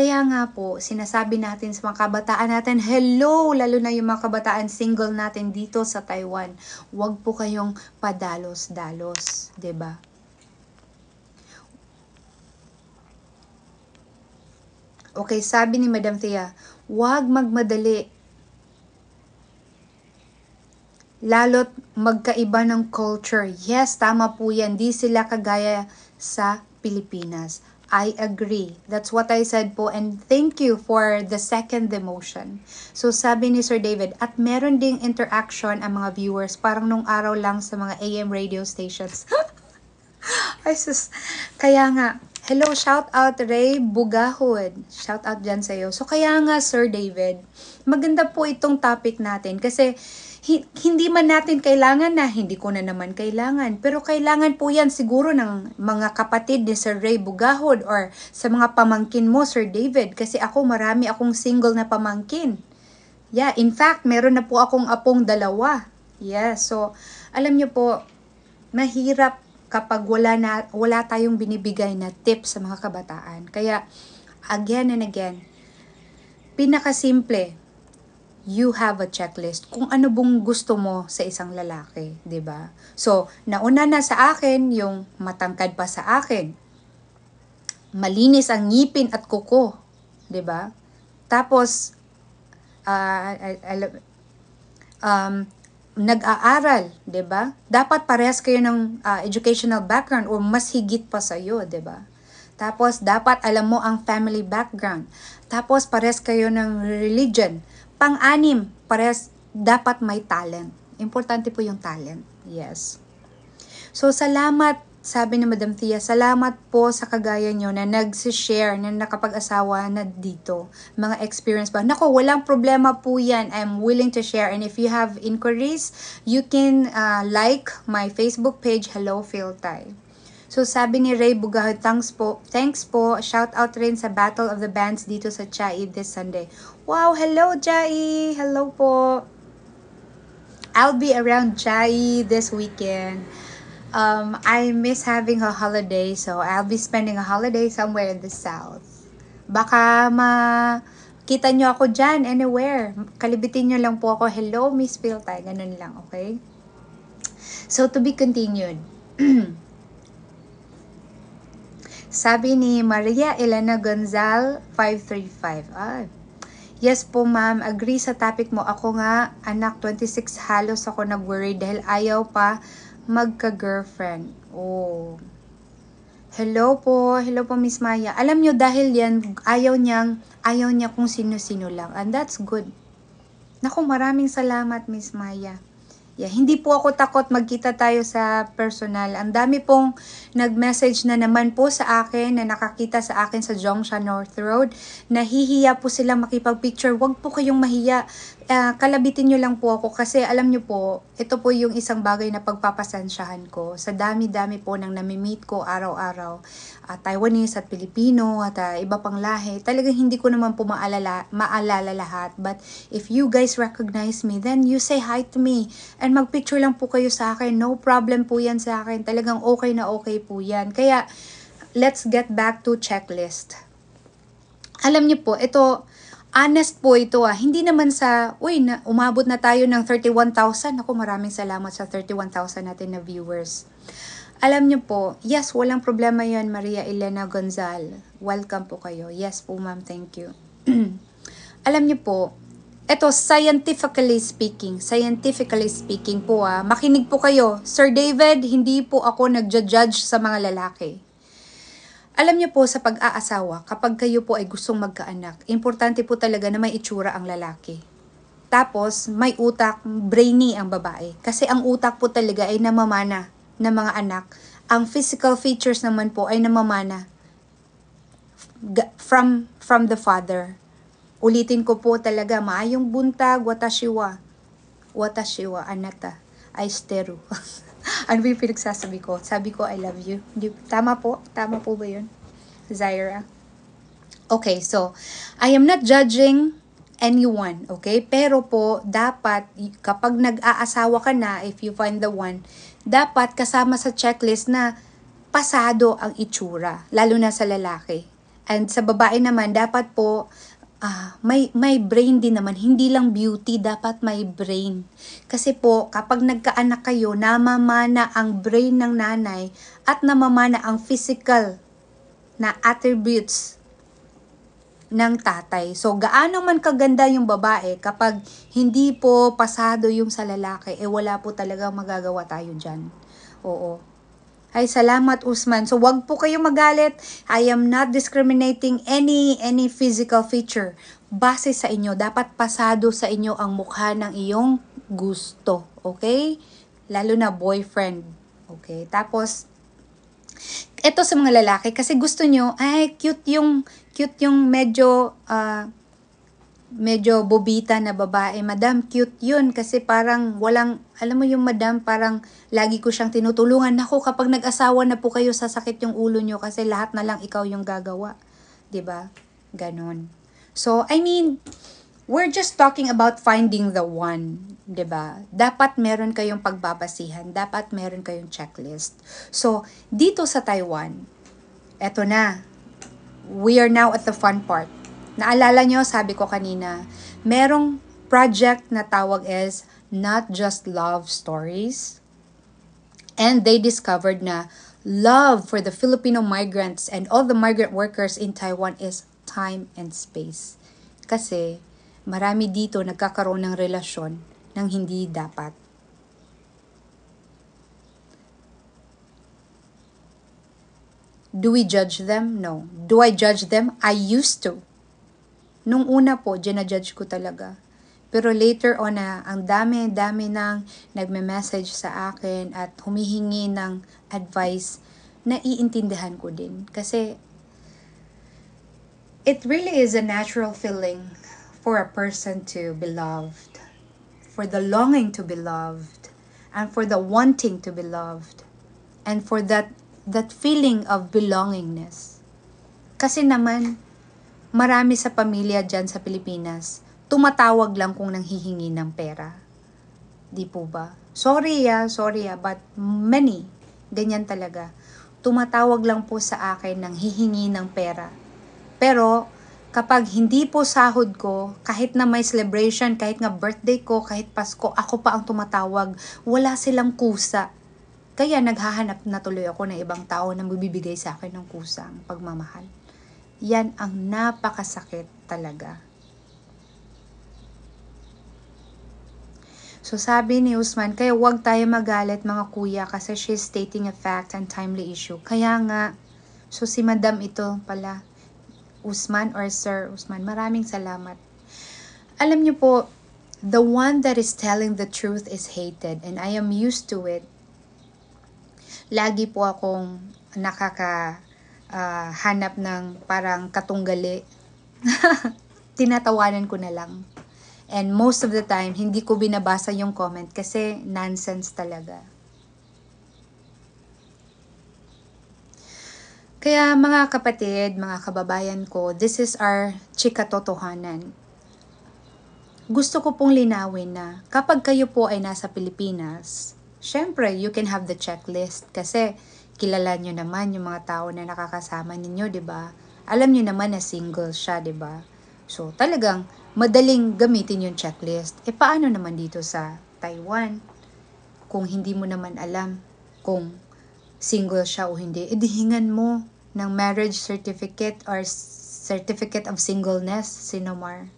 Speaker 1: Kaya nga po, sinasabi natin sa mga kabataan natin, hello, lalo na yung mga kabataan single natin dito sa Taiwan. Huwag po kayong padalos-dalos, ba? Diba? Okay, sabi ni Madam Thea, huwag magmadali. Lalo't magkaiba ng culture. Yes, tama po yan. Di sila kagaya sa Pilipinas I agree. That's what I said po and thank you for the second demotion. So sabi ni Sir David, at meron ding interaction ang mga viewers parang nung araw lang sa mga AM radio stations. [laughs] Ay sus, kaya nga, hello, shout out Ray Bugahod. Shout out dyan sa'yo. So kaya nga Sir David, maganda po itong topic natin kasi hindi man natin kailangan na, hindi ko na naman kailangan. Pero kailangan po yan siguro ng mga kapatid ni Sir Ray Bugahod or sa mga pamangkin mo, Sir David. Kasi ako marami akong single na pamangkin. Yeah, in fact, meron na po akong apong dalawa. Yeah, so alam niyo po, mahirap kapag wala, na, wala tayong binibigay na tip sa mga kabataan. Kaya, again and again, pinakasimple, you have a checklist kung ano bang gusto mo sa isang lalaki, 'di ba? So, nauna na sa akin yung matangkad pa sa akin. Malinis ang ngipin at kuko, 'di ba? Tapos uh, um, nag-aaral, 'di ba? Dapat parehas kayo ng uh, educational background or mas higit pa sa iyo, 'di ba? Tapos dapat alam mo ang family background. Tapos parehas kayo ng religion Pang-anim, parehas dapat may talent. Importante po yung talent. Yes. So, salamat, sabi ni Madam Tia, salamat po sa kagaya nyo na nag-share, na nakapag-asawa na dito. Mga experience ba? Nako, walang problema po yan. I'm willing to share. And if you have inquiries, you can uh, like my Facebook page, Hello Philtay. So sabi ni Ray Bugaho, thanks po, thanks po, shout out rin sa Battle of the Bands dito sa Chaid this Sunday. Wow, hello Jai! Hello po! I'll be around Jai this weekend. Um, I miss having a holiday, so I'll be spending a holiday somewhere in the south. Baka ma kita nyo ako dyan, anywhere. Kalibitin nyo lang po ako, hello Miss Piltay, ganun lang, okay? So, to be continued. [clears throat] Sabi ni Maria Elena Gonzal 535. Ah, Yes po ma'am, agree sa topic mo. Ako nga, anak 26 halos ako nag-worry dahil ayaw pa magka-girlfriend. Oh. Hello po, hello po Miss Maya. Alam nyo dahil yan, ayaw niyang, ayaw niya kung sino-sino lang. And that's good. Naku, maraming salamat Miss Maya. Yeah, hindi po ako takot magkita tayo sa personal. Ang dami pong nag-message na naman po sa akin, na nakakita sa akin sa Jongsha North Road. Nahihiya po sila makipag-picture. Huwag po kayong mahiya uh, kalabitin nyo lang po ako kasi alam nyo po, ito po yung isang bagay na pagpapasansyahan ko sa dami-dami po nang nami-meet ko araw-araw. Uh, Taiwanese at Pilipino at uh, iba pang lahi. Talagang hindi ko naman po maalala, maalala lahat. But if you guys recognize me, then you say hi to me. And magpicture lang po kayo sa akin. No problem po yan sa akin. Talagang okay na okay po yan. Kaya, let's get back to checklist. Alam niyo po, ito, honest po ito ah. Hindi naman sa, uy, na, umabot na tayo ng 31,000. Ako, maraming salamat sa 31,000 natin na viewers. Alam niyo po, yes, walang problema yon Maria Elena Gonzal. Welcome po kayo. Yes po, ma'am. Thank you. [clears throat] Alam niyo po, eto, scientifically speaking, scientifically speaking po ah, makinig po kayo. Sir David, hindi po ako nagja-judge sa mga lalaki alam niyo po sa pag-aasawa, kapag kayo po ay gustong magkaanak, importante po talaga na may itsura ang lalaki. Tapos, may utak, brainy ang babae. Kasi ang utak po talaga ay namamana ng mga anak. Ang physical features naman po ay namamana from, from the father. Ulitin ko po talaga, maayong buntag, watashiwa. Watashiwa, anata, ay steru. [laughs] [laughs] ano ba yung pinagsasabi ko? Sabi ko, I love you. Hindi, tama po? Tama po ba yun? Zaira. Okay, so, I am not judging anyone, okay? Pero po, dapat, kapag nag-aasawa ka na, if you find the one, dapat kasama sa checklist na pasado ang itsura, lalo na sa lalaki. And sa babae naman, dapat po, ah, may, may brain din naman. Hindi lang beauty, dapat may brain. Kasi po, kapag nagkaanak kayo, namamana ang brain ng nanay at namamana ang physical na attributes ng tatay. So, gaano man kaganda yung babae, kapag hindi po pasado yung sa lalaki, eh wala po talaga magagawa tayo dyan. Oo. Ay, salamat Usman. So, wag po kayo magalit. I am not discriminating any any physical feature. Base sa inyo, dapat pasado sa inyo ang mukha ng iyong gusto. Okay? Lalo na boyfriend. Okay? Tapos, ito sa mga lalaki kasi gusto nyo, ay, cute yung, cute yung medyo, uh, medyo bobita na babae. Madam, cute yun kasi parang walang, alam mo yung madam, parang lagi ko siyang tinutulungan. Nako, kapag nag-asawa na po kayo, sasakit yung ulo nyo kasi lahat na lang ikaw yung gagawa. ba diba? Ganon. So, I mean, we're just talking about finding the one. ba diba? Dapat meron kayong pagbabasihan. Dapat meron kayong checklist. So, dito sa Taiwan, eto na. We are now at the fun part Naalala nyo, sabi ko kanina, merong project na tawag is Not Just Love Stories. And they discovered na love for the Filipino migrants and all the migrant workers in Taiwan is time and space. Kasi marami dito nagkakaroon ng relasyon ng hindi dapat. Do we judge them? No. Do I judge them? I used to. Nung una po, na-judge ko talaga. Pero later on na, ang dami-dami nang nagme-message sa akin at humihingi ng advice na iintindihan ko din. Kasi it really is a natural feeling for a person to be loved, for the longing to be loved, and for the wanting to be loved, and for that that feeling of belongingness. Kasi naman, marami sa pamilya dyan sa Pilipinas, tumatawag lang kung nanghihingi ng pera. Di po ba? Sorry ya, ah, sorry ya, ah, but many, ganyan talaga. Tumatawag lang po sa akin nang hihingi ng pera. Pero kapag hindi po sahod ko, kahit na may celebration, kahit nga birthday ko, kahit Pasko, ako pa ang tumatawag. Wala silang kusa. Kaya naghahanap na tuloy ako ng ibang tao na magbibigay sa akin ng kusang pagmamahal. Yan ang napakasakit talaga. So sabi ni Usman, kaya huwag tayo magalit mga kuya kasi she's stating a fact and timely issue. Kaya nga, so si madam ito pala, Usman or Sir Usman, maraming salamat. Alam niyo po, the one that is telling the truth is hated and I am used to it. Lagi po akong nakaka uh, hanap ng parang katunggali. [laughs] Tinatawanan ko na lang. And most of the time, hindi ko binabasa yung comment kasi nonsense talaga. Kaya mga kapatid, mga kababayan ko, this is our chika totohanan. Gusto ko pong linawin na kapag kayo po ay nasa Pilipinas, syempre you can have the checklist kasi kilala nyo naman yung mga tao na nakakasama ninyo, di ba? Alam nyo naman na single siya, di ba? So, talagang madaling gamitin yung checklist. E paano naman dito sa Taiwan? Kung hindi mo naman alam kung single siya o hindi, edi mo ng marriage certificate or certificate of singleness, Sinomar.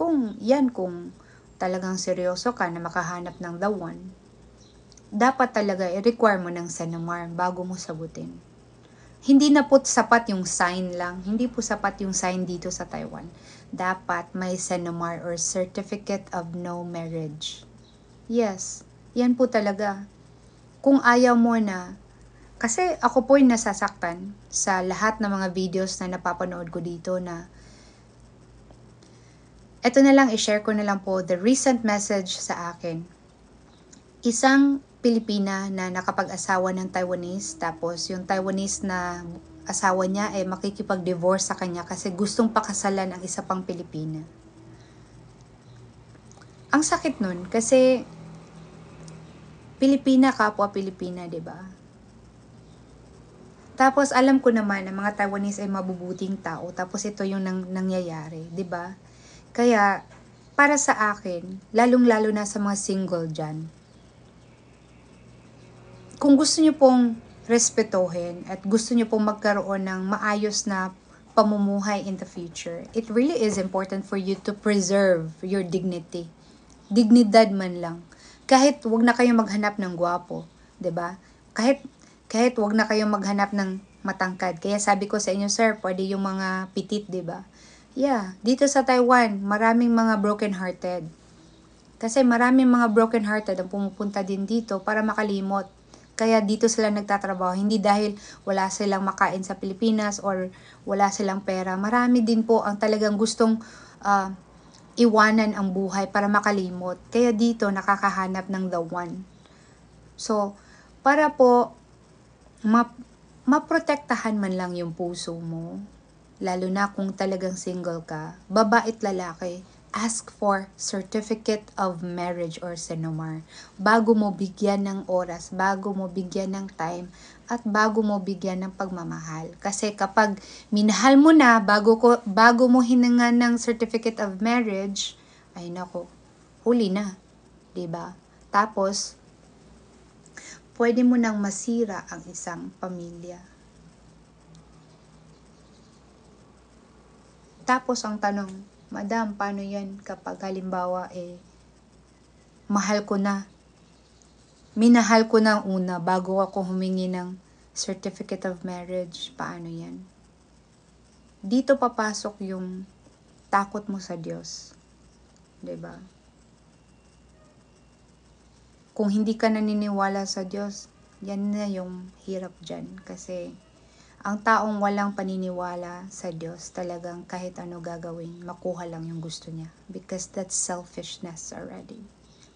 Speaker 1: Kung yan, kung talagang seryoso ka na makahanap ng the one, dapat talaga i-require mo ng Senamar bago mo sabutin. Hindi na po sapat yung sign lang. Hindi po sapat yung sign dito sa Taiwan. Dapat may Senamar or Certificate of No Marriage. Yes, yan po talaga. Kung ayaw mo na, kasi ako po yung nasasaktan sa lahat ng mga videos na napapanood ko dito na eto na lang, i-share ko na lang po the recent message sa akin. Isang Pilipina na nakapag-asawa ng Taiwanese tapos yung Taiwanese na asawa niya ay eh, makikipag-divorce sa kanya kasi gustong pakasalan ang isa pang Pilipina. Ang sakit nun kasi Pilipina kapwa Pilipina, 'di ba? Tapos alam ko naman na mga Taiwanese ay mabubuting tao tapos ito yung nang, nangyayari, 'di ba? Kaya para sa akin, lalong-lalo na sa mga single diyan, kung gusto niyo pong respetuhin at gusto niyo pong magkaroon ng maayos na pamumuhay in the future, it really is important for you to preserve your dignity. Dignidad man lang. Kahit wag na kayo maghanap ng gwapo, 'di ba? Kahit kahit wag na kayo maghanap ng matangkad. Kaya sabi ko sa inyo, sir, pwede yung mga pitit, 'di ba? Yeah, dito sa Taiwan, maraming mga broken-hearted. Kasi maraming mga broken-hearted ang pumupunta din dito para makalimot kaya dito sila nagtatrabaho. Hindi dahil wala silang makain sa Pilipinas or wala silang pera. Marami din po ang talagang gustong uh, iwanan ang buhay para makalimot. Kaya dito nakakahanap ng the one. So, para po map maprotektahan man lang yung puso mo, lalo na kung talagang single ka, babait lalaki, ask for certificate of marriage or senomar bago mo bigyan ng oras, bago mo bigyan ng time, at bago mo bigyan ng pagmamahal. Kasi kapag minahal mo na bago, ko, bago mo hinangan ng certificate of marriage, ay nako, huli na. 'di ba? Tapos, pwede mo nang masira ang isang pamilya. Tapos ang tanong, Madam, paano yan kapag halimbawa eh, mahal ko na. Minahal ko na una bago ako humingi ng certificate of marriage. Paano yan? Dito papasok yung takot mo sa Diyos. ba? Diba? Kung hindi ka naniniwala sa Diyos, yan na yung hirap dyan. Kasi, ang taong walang paniniwala sa Diyos talagang kahit ano gagawin, makuha lang yung gusto niya. Because that's selfishness already.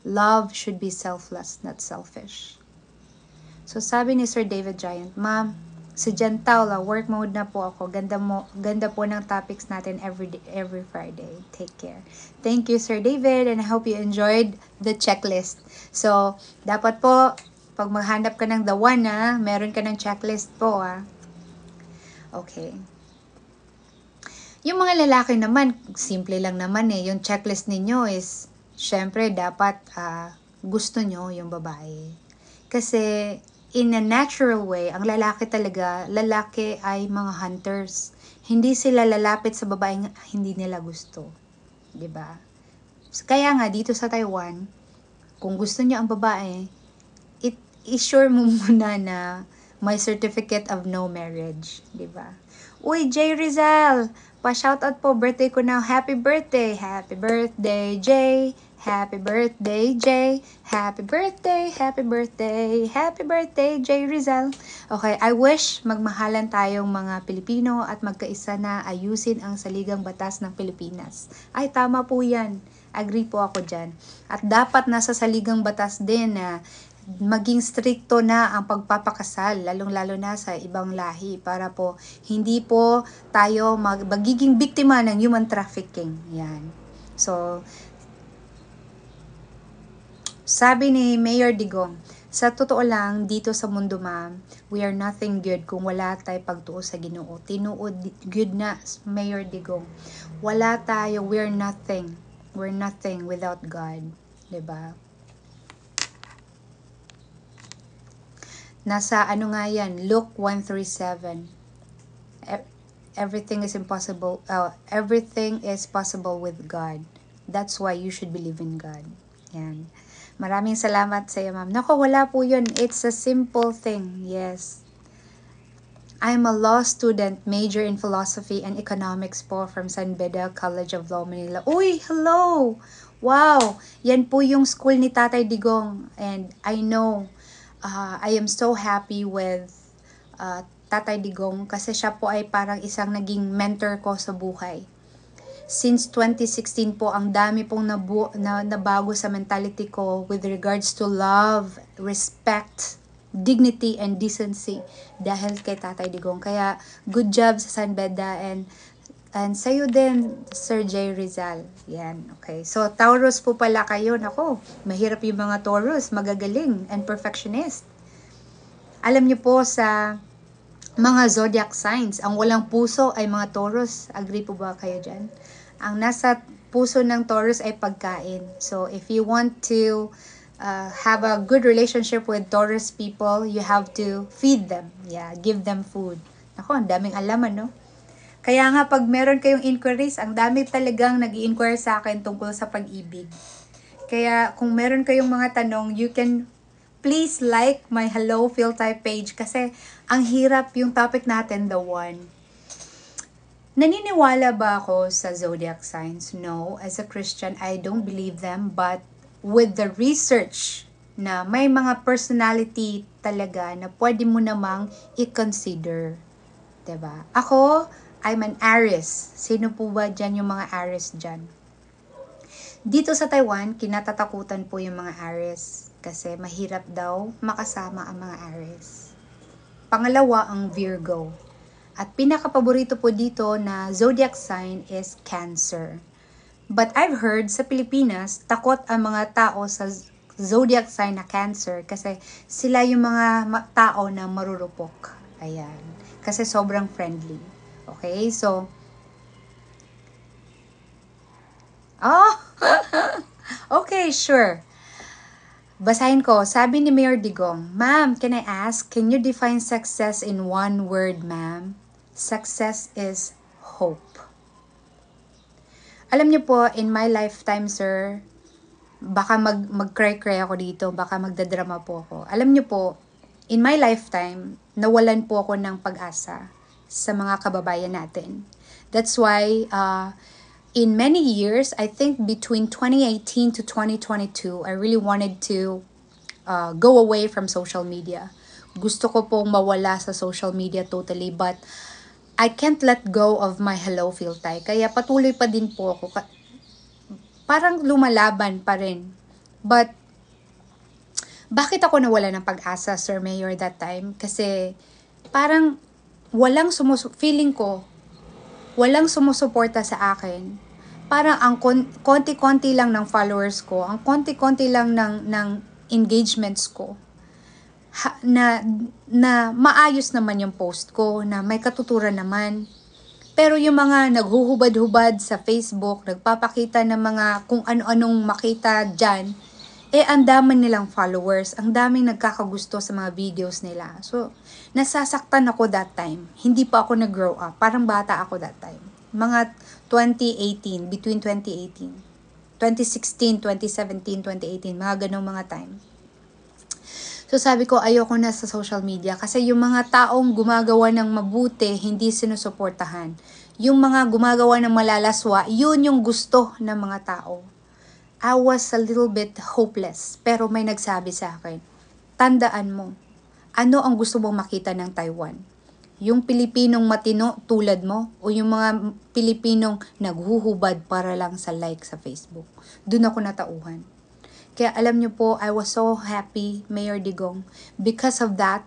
Speaker 1: Love should be selfless, not selfish. So sabi ni Sir David Giant, Ma'am, sa Gentaula, work mode na po ako. Ganda, mo, ganda po ng topics natin every, day, every Friday. Take care. Thank you, Sir David, and I hope you enjoyed the checklist. So, dapat po, pag maghanap ka ng the one, ha, meron ka ng checklist po, Ha. Okay. Yung mga lalaki naman, simple lang naman eh. Yung checklist ninyo is, syempre, dapat uh, gusto nyo yung babae. Kasi, in a natural way, ang lalaki talaga, lalaki ay mga hunters. Hindi sila lalapit sa babaeng hindi nila gusto. ba? Diba? Kaya nga, dito sa Taiwan, kung gusto nyo ang babae, it, i-sure mo [laughs] muna na my certificate of no marriage, 'di ba? Uy, Jay Rizal, pa-shoutout po birthday ko now. Happy birthday. Happy birthday, Jay. Happy birthday, Jay. Happy birthday, happy birthday, happy birthday, Jay Rizal. Okay, I wish magmahalan tayong mga Pilipino at magkaisa na ayusin ang saligang batas ng Pilipinas. Ay, tama po yan. Agree po ako dyan. At dapat nasa saligang batas din na uh, maging strikto na ang pagpapakasal, lalong-lalo na sa ibang lahi, para po hindi po tayo mag, magiging biktima ng human trafficking. Yan. So, sabi ni Mayor Digong, sa totoo lang, dito sa mundo ma'am, we are nothing good kung wala tayo pagtuo sa ginoo. Tinuod, good na, Mayor Digong. Wala tayo, we are nothing. We're nothing without God. ba? Diba? Nasa ano nga yan? Luke 137. Everything is impossible. Uh, everything is possible with God. That's why you should believe in God. Yan. Maraming salamat sa iyo, ma'am. Nako, wala po yun. It's a simple thing. Yes. I'm a law student, major in philosophy and economics po from San Beda College of Law, Manila. Uy, hello! Wow! Yan po yung school ni Tatay Digong. And I know uh, I am so happy with uh, Tatay Digong kasi siya po ay parang isang naging mentor ko sa buhay. Since 2016 po, ang dami pong nabu- na nabago sa mentality ko with regards to love, respect, dignity, and decency dahil kay Tatay Digong. Kaya good job sa San Beda and And sa'yo din, Sir J. Rizal. Yan, okay. So, Taurus po pala kayo. Nako, mahirap yung mga Taurus. Magagaling and perfectionist. Alam niyo po sa mga zodiac signs, ang walang puso ay mga Taurus. Agree po ba kayo dyan? Ang nasa puso ng Taurus ay pagkain. So, if you want to uh, have a good relationship with Taurus people, you have to feed them. Yeah, give them food. Nako, ang daming alaman, no? Kaya nga pag meron kayong inquiries, ang dami talagang nag inquire sa akin tungkol sa pag-ibig. Kaya kung meron kayong mga tanong, you can please like my Hello Philtype page kasi ang hirap yung topic natin, the one. Naniniwala ba ako sa zodiac signs? No. As a Christian, I don't believe them. But with the research na may mga personality talaga na pwede mo namang i-consider. ba? Diba? Ako, I'm an Aries. Sino po ba dyan yung mga Aries dyan? Dito sa Taiwan, kinatatakutan po yung mga Aries kasi mahirap daw makasama ang mga Aries. Pangalawa ang Virgo. At pinakapaborito po dito na zodiac sign is Cancer. But I've heard sa Pilipinas, takot ang mga tao sa zodiac sign na Cancer kasi sila yung mga tao na marurupok. Ayan. Kasi sobrang friendly. Okay, so, oh, [laughs] okay, sure. Basahin ko, sabi ni Mayor Digong, Ma'am, can I ask, can you define success in one word, ma'am? Success is hope. Alam niyo po, in my lifetime, sir, baka mag, mag-cry-cry ako dito, baka magdadrama po ako. Alam niyo po, in my lifetime, nawalan po ako ng pag-asa sa mga kababayan natin. That's why uh, in many years, I think between 2018 to 2022, I really wanted to uh, go away from social media. Gusto ko pong mawala sa social media totally but I can't let go of my hello filter. Kaya patuloy pa din po ako. Parang lumalaban pa rin. But bakit ako nawala ng pag-asa, Sir Mayor, that time? Kasi parang walang sumus feeling ko, walang sumusuporta sa akin. Parang ang kon- konti-konti lang ng followers ko, ang konti-konti lang ng, ng engagements ko. Ha, na, na maayos naman yung post ko, na may katuturan naman. Pero yung mga naghuhubad-hubad sa Facebook, nagpapakita ng mga kung ano-anong makita dyan, eh ang dami nilang followers, ang daming nagkakagusto sa mga videos nila. So, nasasaktan ako that time. Hindi pa ako nag-grow up. Parang bata ako that time. Mga 2018, between 2018. 2016, 2017, 2018, mga ganong mga time. So sabi ko, ayoko na sa social media kasi yung mga taong gumagawa ng mabuti, hindi sinusuportahan. Yung mga gumagawa ng malalaswa, yun yung gusto ng mga tao. I was a little bit hopeless. Pero may nagsabi sa akin, tandaan mo, ano ang gusto mong makita ng Taiwan? Yung Pilipinong matino tulad mo o yung mga Pilipinong naghuhubad para lang sa like sa Facebook. Doon ako natauhan. Kaya alam niyo po, I was so happy, Mayor Digong. Because of that,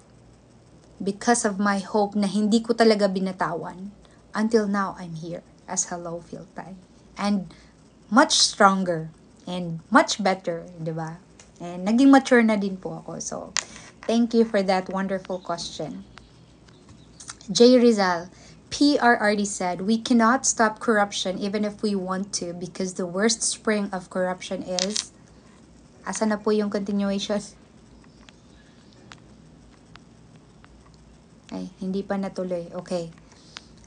Speaker 1: because of my hope na hindi ko talaga binatawan, until now I'm here as Hello Filtay. And much stronger and much better, di ba? And naging mature na din po ako. So, thank you for that wonderful question. Jay Rizal, PRRD said, We cannot stop corruption even if we want to because the worst spring of corruption is... Asa na po yung continuation? Ay, hindi pa natuloy. Okay.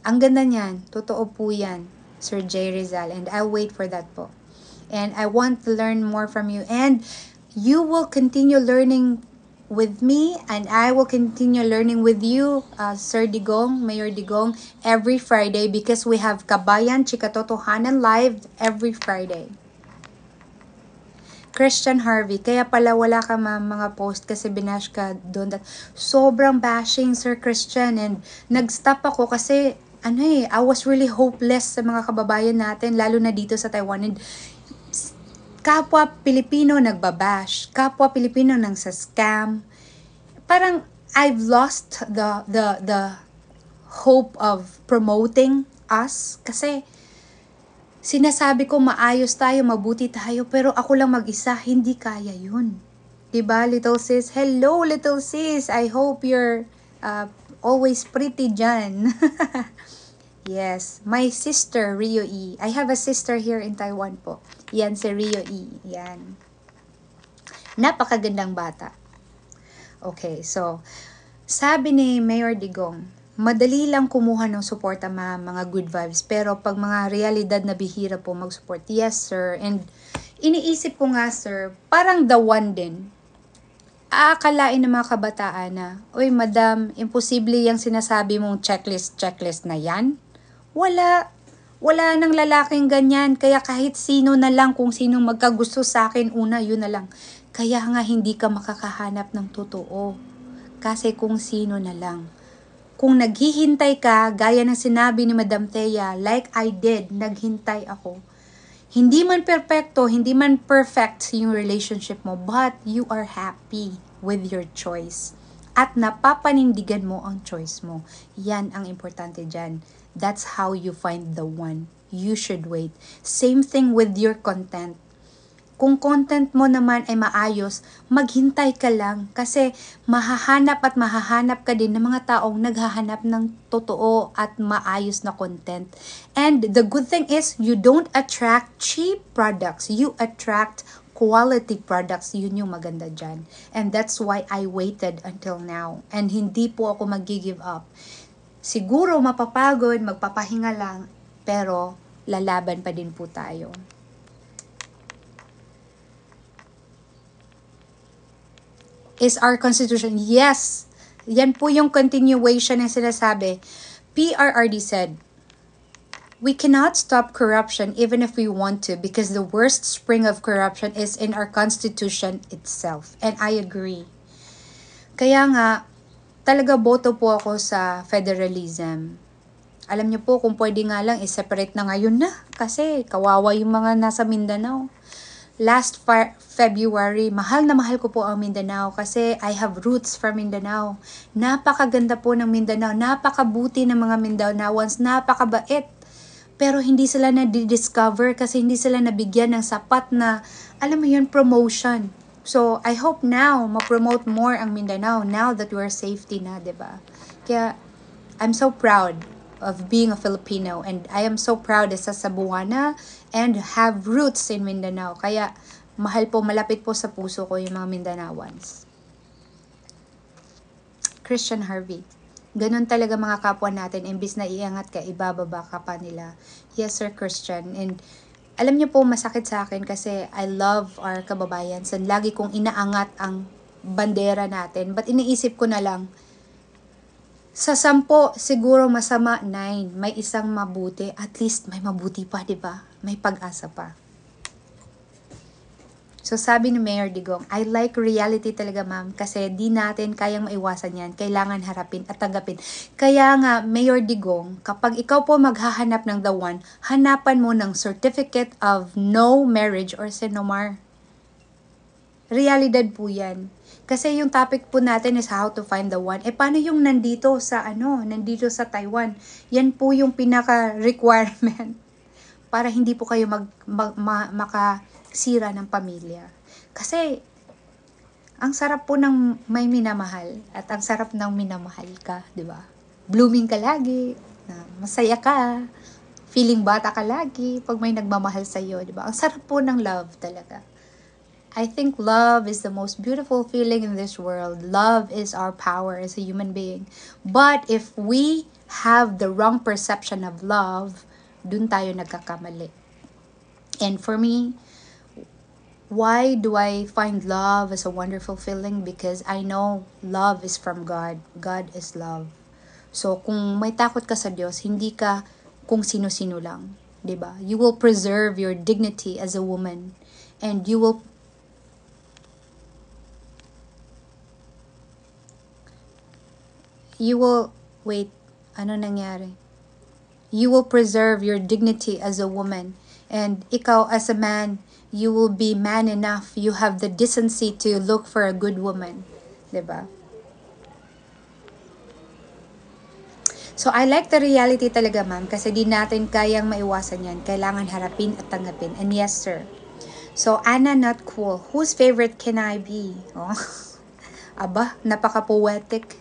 Speaker 1: Ang ganda niyan. Totoo po yan, Sir Jay Rizal. And I'll wait for that po and I want to learn more from you. And you will continue learning with me and I will continue learning with you, uh, Sir Digong, Mayor Digong, every Friday because we have Kabayan Chikatotohanan Live every Friday. Christian Harvey, kaya pala wala ka mga post kasi binash ka doon. That Sobrang bashing, Sir Christian. And nag-stop ako kasi ano eh, I was really hopeless sa mga kababayan natin, lalo na dito sa Taiwan. And kapwa Pilipino nagbabash, kapwa Pilipino nang sa scam. Parang I've lost the the the hope of promoting us kasi sinasabi ko maayos tayo, mabuti tayo, pero ako lang mag-isa, hindi kaya 'yun. 'Di ba, little sis? Hello, little sis. I hope you're uh, always pretty dyan. [laughs] yes, my sister Rio E. I have a sister here in Taiwan po. Yan si Rio E. Yan. Napakagandang bata. Okay, so, sabi ni Mayor Digong, madali lang kumuha ng suporta mga, mga good vibes, pero pag mga realidad na bihira po mag-support, yes sir, and iniisip ko nga sir, parang the one din. Aakalain ng mga kabataan na, oy madam, imposible yung sinasabi mong checklist, checklist na yan. Wala, wala nang lalaking ganyan, kaya kahit sino na lang kung sino magkagusto sa akin una, yun na lang. Kaya nga hindi ka makakahanap ng totoo. Kasi kung sino na lang. Kung naghihintay ka, gaya ng sinabi ni Madam Thea, like I did, naghintay ako. Hindi man perfecto, hindi man perfect yung relationship mo, but you are happy with your choice. At napapanindigan mo ang choice mo. Yan ang importante dyan. That's how you find the one. You should wait. Same thing with your content. Kung content mo naman ay maayos, maghintay ka lang kasi mahahanap at mahahanap ka din ng mga taong naghahanap ng totoo at maayos na content. And the good thing is you don't attract cheap products. You attract quality products, yun yung maganda dyan. And that's why I waited until now. And hindi po ako mag-give up. Siguro mapapagod, magpapahinga lang, pero lalaban pa din po tayo. Is our Constitution? Yes! Yan po yung continuation na sinasabi. PRRD said, We cannot stop corruption even if we want to because the worst spring of corruption is in our Constitution itself. And I agree. Kaya nga, talaga boto po ako sa federalism. Alam niyo po kung pwede nga lang i-separate na ngayon na kasi kawawa yung mga nasa Mindanao. Last February, mahal na mahal ko po ang Mindanao kasi I have roots from Mindanao. Napakaganda po ng Mindanao, napakabuti ng mga Mindanaoans, napakabait. Pero hindi sila na-discover kasi hindi sila nabigyan ng sapat na, alam mo yun, promotion So, I hope now, ma-promote more ang Mindanao now that we're safety na, di ba? Kaya, I'm so proud of being a Filipino and I am so proud as a Cebuana and have roots in Mindanao. Kaya, mahal po, malapit po sa puso ko yung mga Mindanaoans. Christian Harvey. Ganun talaga mga kapwa natin. Imbis na iangat ka, ibababa ka pa nila. Yes, sir, Christian. And alam niyo po, masakit sa akin kasi I love our kababayan. So, lagi kong inaangat ang bandera natin. But iniisip ko na lang, sa sampo, siguro masama nine. May isang mabuti. At least may mabuti pa, di ba? May pag-asa pa. So sabi ni Mayor Digong, I like reality talaga ma'am kasi di natin kayang maiwasan yan. Kailangan harapin at tanggapin. Kaya nga Mayor Digong, kapag ikaw po maghahanap ng the one, hanapan mo ng certificate of no marriage or sinomar. Realidad po yan. Kasi yung topic po natin is how to find the one. Eh paano yung nandito sa ano, nandito sa Taiwan? Yan po yung pinaka requirement [laughs] para hindi po kayo mag, mag ma, maka sira ng pamilya. Kasi, ang sarap po ng may minamahal at ang sarap ng minamahal ka, di ba? Blooming ka lagi, masaya ka, feeling bata ka lagi pag may nagmamahal sa iyo, di ba? Ang sarap po ng love talaga. I think love is the most beautiful feeling in this world. Love is our power as a human being. But if we have the wrong perception of love, dun tayo nagkakamali. And for me, why do I find love as a wonderful feeling? Because I know love is from God. God is love. So, kung may takot ka sa Diyos, hindi ka kung sino-sino lang. ba? Diba? You will preserve your dignity as a woman. And you will you will wait ano nangyari you will preserve your dignity as a woman and ikaw as a man you will be man enough. You have the decency to look for a good woman. Diba? So, I like the reality talaga, ma'am, kasi di natin kayang maiwasan yan. Kailangan harapin at tanggapin. And yes, sir. So, Anna not cool. Whose favorite can I be? Oh. [laughs] Aba, napaka-poetic.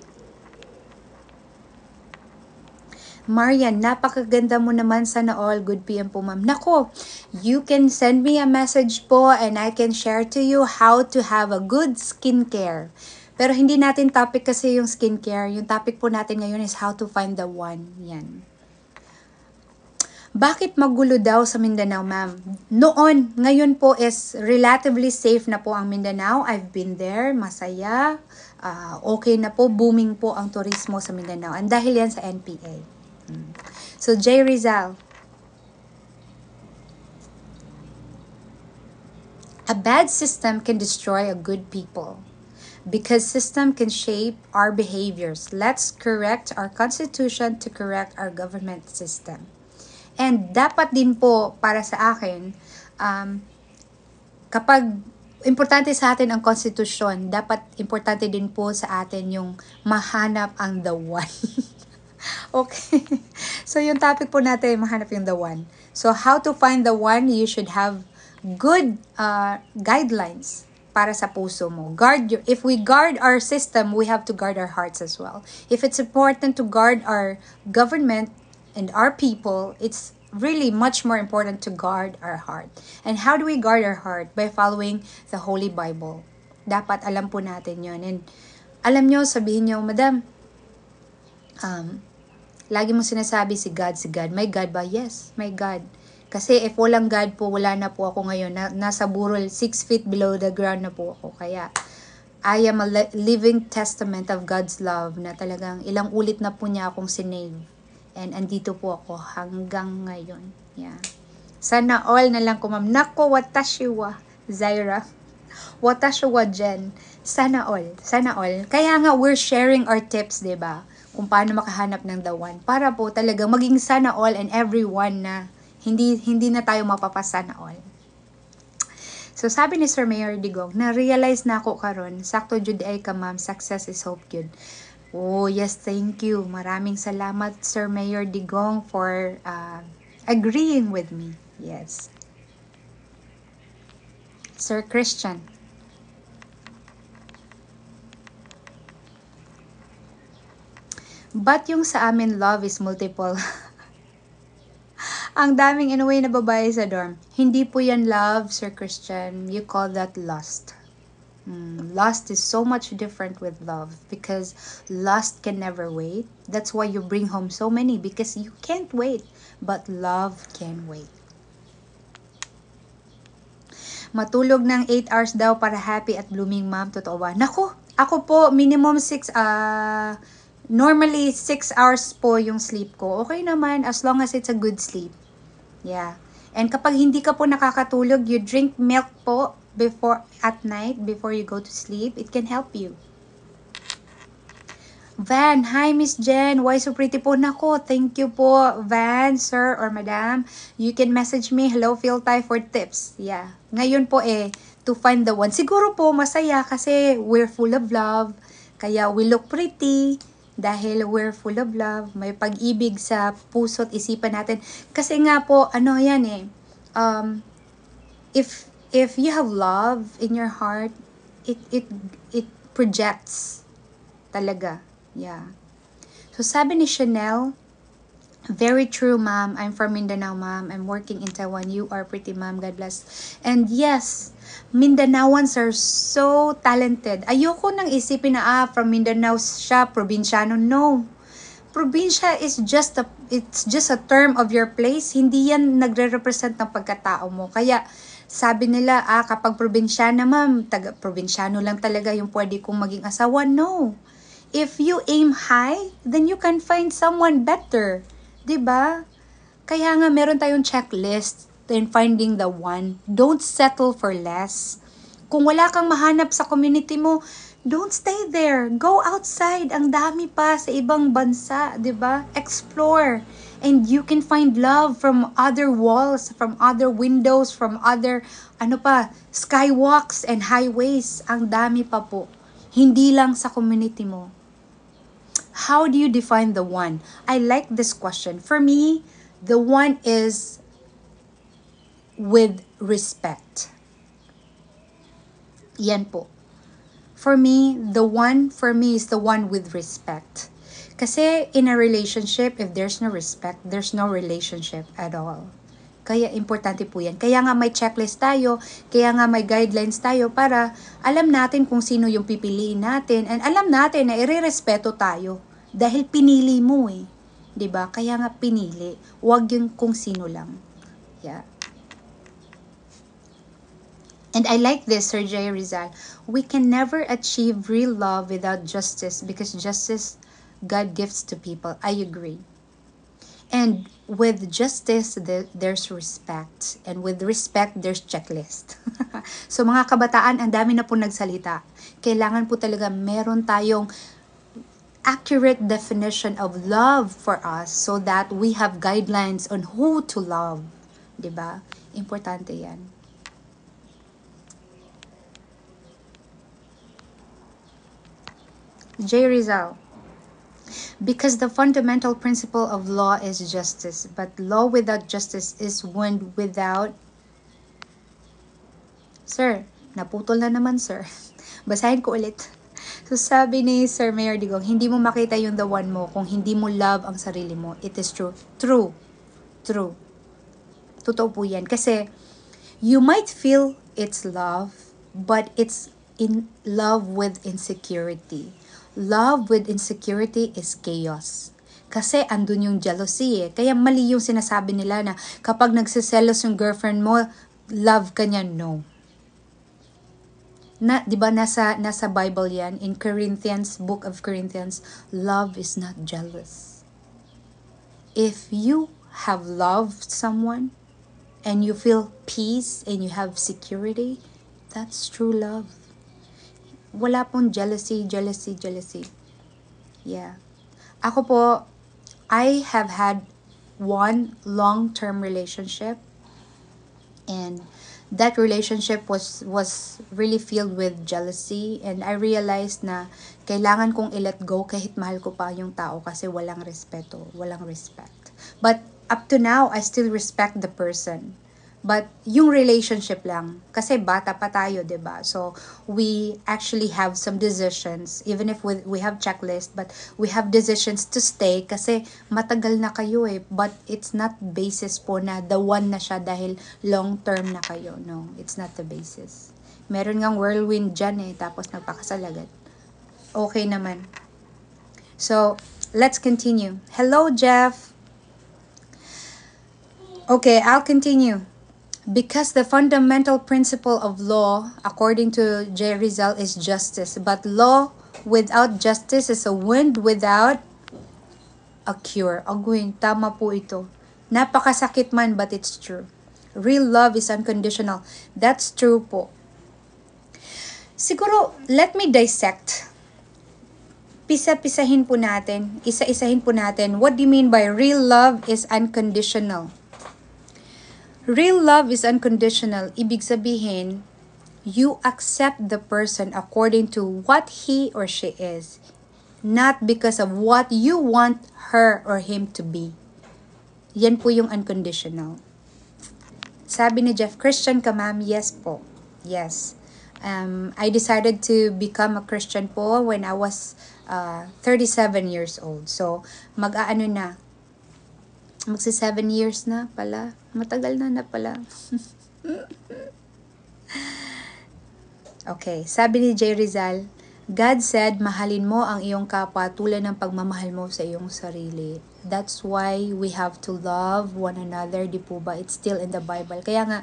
Speaker 1: Marian, napakaganda mo naman sana all. Good PM po ma'am. Nako, you can send me a message po and I can share to you how to have a good skincare. Pero hindi natin topic kasi yung skincare. Yung topic po natin ngayon is how to find the one. Yan. Bakit magulo daw sa Mindanao, ma'am? Noon, ngayon po is relatively safe na po ang Mindanao. I've been there, masaya, uh, okay na po, booming po ang turismo sa Mindanao. And dahil yan sa NPA. So, Jay Rizal. A bad system can destroy a good people because system can shape our behaviors. Let's correct our constitution to correct our government system. And dapat din po para sa akin, um, kapag importante sa atin ang konstitusyon, dapat importante din po sa atin yung mahanap ang the one. [laughs] [laughs] okay. So, yung topic po natin, mahanap yung the one. So, how to find the one, you should have good uh, guidelines para sa puso mo. Guard your, if we guard our system, we have to guard our hearts as well. If it's important to guard our government and our people, it's really much more important to guard our heart. And how do we guard our heart? By following the Holy Bible. Dapat alam po natin yon. And alam nyo, sabihin nyo, Madam, um, Lagi mo sinasabi si God, si God. May God ba? Yes, may God. Kasi if walang God po, wala na po ako ngayon. Na, nasa burol, six feet below the ground na po ako. Kaya, I am a living testament of God's love na talagang ilang ulit na po niya akong sinave. And andito po ako hanggang ngayon. Yeah. Sana all na lang ko, ma'am. Nako, watashi wa, Zaira. Watashiwa, Jen. Sana all. Sana all. Kaya nga, we're sharing our tips, ba? Diba? kung paano makahanap ng the one para po talagang maging sana all and everyone na hindi hindi na tayo mapapasa na all. So sabi ni Sir Mayor Digong, na-realize na ako karon, sakto jud ay ka ma'am, success is hope jud. Oh, yes, thank you. Maraming salamat Sir Mayor Digong for uh, agreeing with me. Yes. Sir Christian, But yung sa amin, love is multiple. [laughs] Ang daming inuwi na babae sa dorm. Hindi po yan love, Sir Christian. You call that lust. Mm, lust is so much different with love because lust can never wait. That's why you bring home so many because you can't wait, but love can wait. Matulog ng 8 hours daw para happy at blooming ma'am. Totoo ba? Nako, ako po minimum 6 ah uh, Normally, 6 hours po yung sleep ko. Okay naman, as long as it's a good sleep. Yeah. And kapag hindi ka po nakakatulog, you drink milk po before at night, before you go to sleep. It can help you. Van, hi Miss Jen. Why so pretty po? Nako, thank you po, Van, sir, or madam. You can message me, hello, feel Thai for tips. Yeah. Ngayon po eh, to find the one. Siguro po, masaya kasi we're full of love. Kaya we look pretty dahil we're full of love, may pag-ibig sa puso't isipan natin. Kasi nga po, ano yan eh, um, if, if you have love in your heart, it, it, it projects talaga. Yeah. So sabi ni Chanel, Very true, ma'am. I'm from Mindanao, ma'am. I'm working in Taiwan. You are pretty, ma'am. God bless. And yes, Mindanaoans are so talented. Ayoko nang isipin na ah, from Mindanao siya, probinsyano. No. Probinsya is just a, it's just a term of your place. Hindi yan nagre-represent ng pagkatao mo. Kaya sabi nila, ah, kapag probinsyana ma'am, taga, probinsyano lang talaga yung pwede kong maging asawa. No. If you aim high, then you can find someone better. ba? Diba? Kaya nga meron tayong checklist than finding the one. Don't settle for less. Kung wala kang mahanap sa community mo, don't stay there. Go outside. Ang dami pa sa ibang bansa, 'di ba? Explore. And you can find love from other walls, from other windows, from other ano pa, skywalks and highways. Ang dami pa po. Hindi lang sa community mo. How do you define the one? I like this question. For me, the one is with respect. Yan po. For me, the one for me is the one with respect. Kasi in a relationship, if there's no respect, there's no relationship at all. Kaya importante po yan. Kaya nga may checklist tayo, kaya nga may guidelines tayo para alam natin kung sino yung pipiliin natin and alam natin na irerespeto tayo dahil pinili mo eh. ba diba? Kaya nga pinili. Huwag yung kung sino lang. Yeah. And I like this, Sir Jay Rizal. We can never achieve real love without justice because justice God gives to people. I agree. And with justice, there's respect. And with respect, there's checklist. [laughs] so mga kabataan, ang dami na po nagsalita. Kailangan po talaga meron tayong accurate definition of love for us so that we have guidelines on who to love. ba? Diba? Importante yan. J. Rizal. Because the fundamental principle of law is justice, but law without justice is wind without... Sir, naputol na naman, sir. [laughs] Basahin ko ulit. So sabi ni Sir Mayor Digong, hindi mo makita yung the one mo kung hindi mo love ang sarili mo. It is true. True. True. Totoo po yan. Kasi you might feel it's love, but it's in love with insecurity. Love with insecurity is chaos. Kasi andun yung jealousy eh. Kaya mali yung sinasabi nila na kapag nagsiselos yung girlfriend mo, love ka niya. No. Na, 'di ba nasa nasa Bible 'yan in Corinthians, Book of Corinthians, love is not jealous. If you have loved someone and you feel peace and you have security, that's true love wala pong jealousy, jealousy, jealousy. Yeah. Ako po, I have had one long-term relationship and that relationship was was really filled with jealousy and I realized na kailangan kong i-let go kahit mahal ko pa yung tao kasi walang respeto, walang respect. But up to now, I still respect the person. But yung relationship lang, kasi bata pa tayo, 'di ba? So we actually have some decisions even if we, we have checklist, but we have decisions to stay kasi matagal na kayo eh, but it's not basis po na the one na siya dahil long term na kayo. No, it's not the basis. Meron ngang whirlwind dyan eh, tapos nagpakasal agad. Okay naman. So, let's continue. Hello, Jeff. Okay, I'll continue because the fundamental principle of law, according to J. Rizal, is justice. But law without justice is a wind without a cure. Agwin, tama po ito. Napakasakit man, but it's true. Real love is unconditional. That's true po. Siguro, let me dissect. Pisa-pisahin po natin, isa-isahin po natin, what do you mean by real love is unconditional? Real love is unconditional. Ibig sabihin, you accept the person according to what he or she is, not because of what you want her or him to be. Yan po yung unconditional. Sabi ni Jeff, Christian ka ma'am? Yes po. Yes. Um, I decided to become a Christian po when I was uh, 37 years old. So, mag aano na, Magsi 7 years na pala. Matagal na na pala. okay, sabi ni Jay Rizal, God said, mahalin mo ang iyong kapwa tulad ng pagmamahal mo sa iyong sarili. That's why we have to love one another, di po ba? It's still in the Bible. Kaya nga,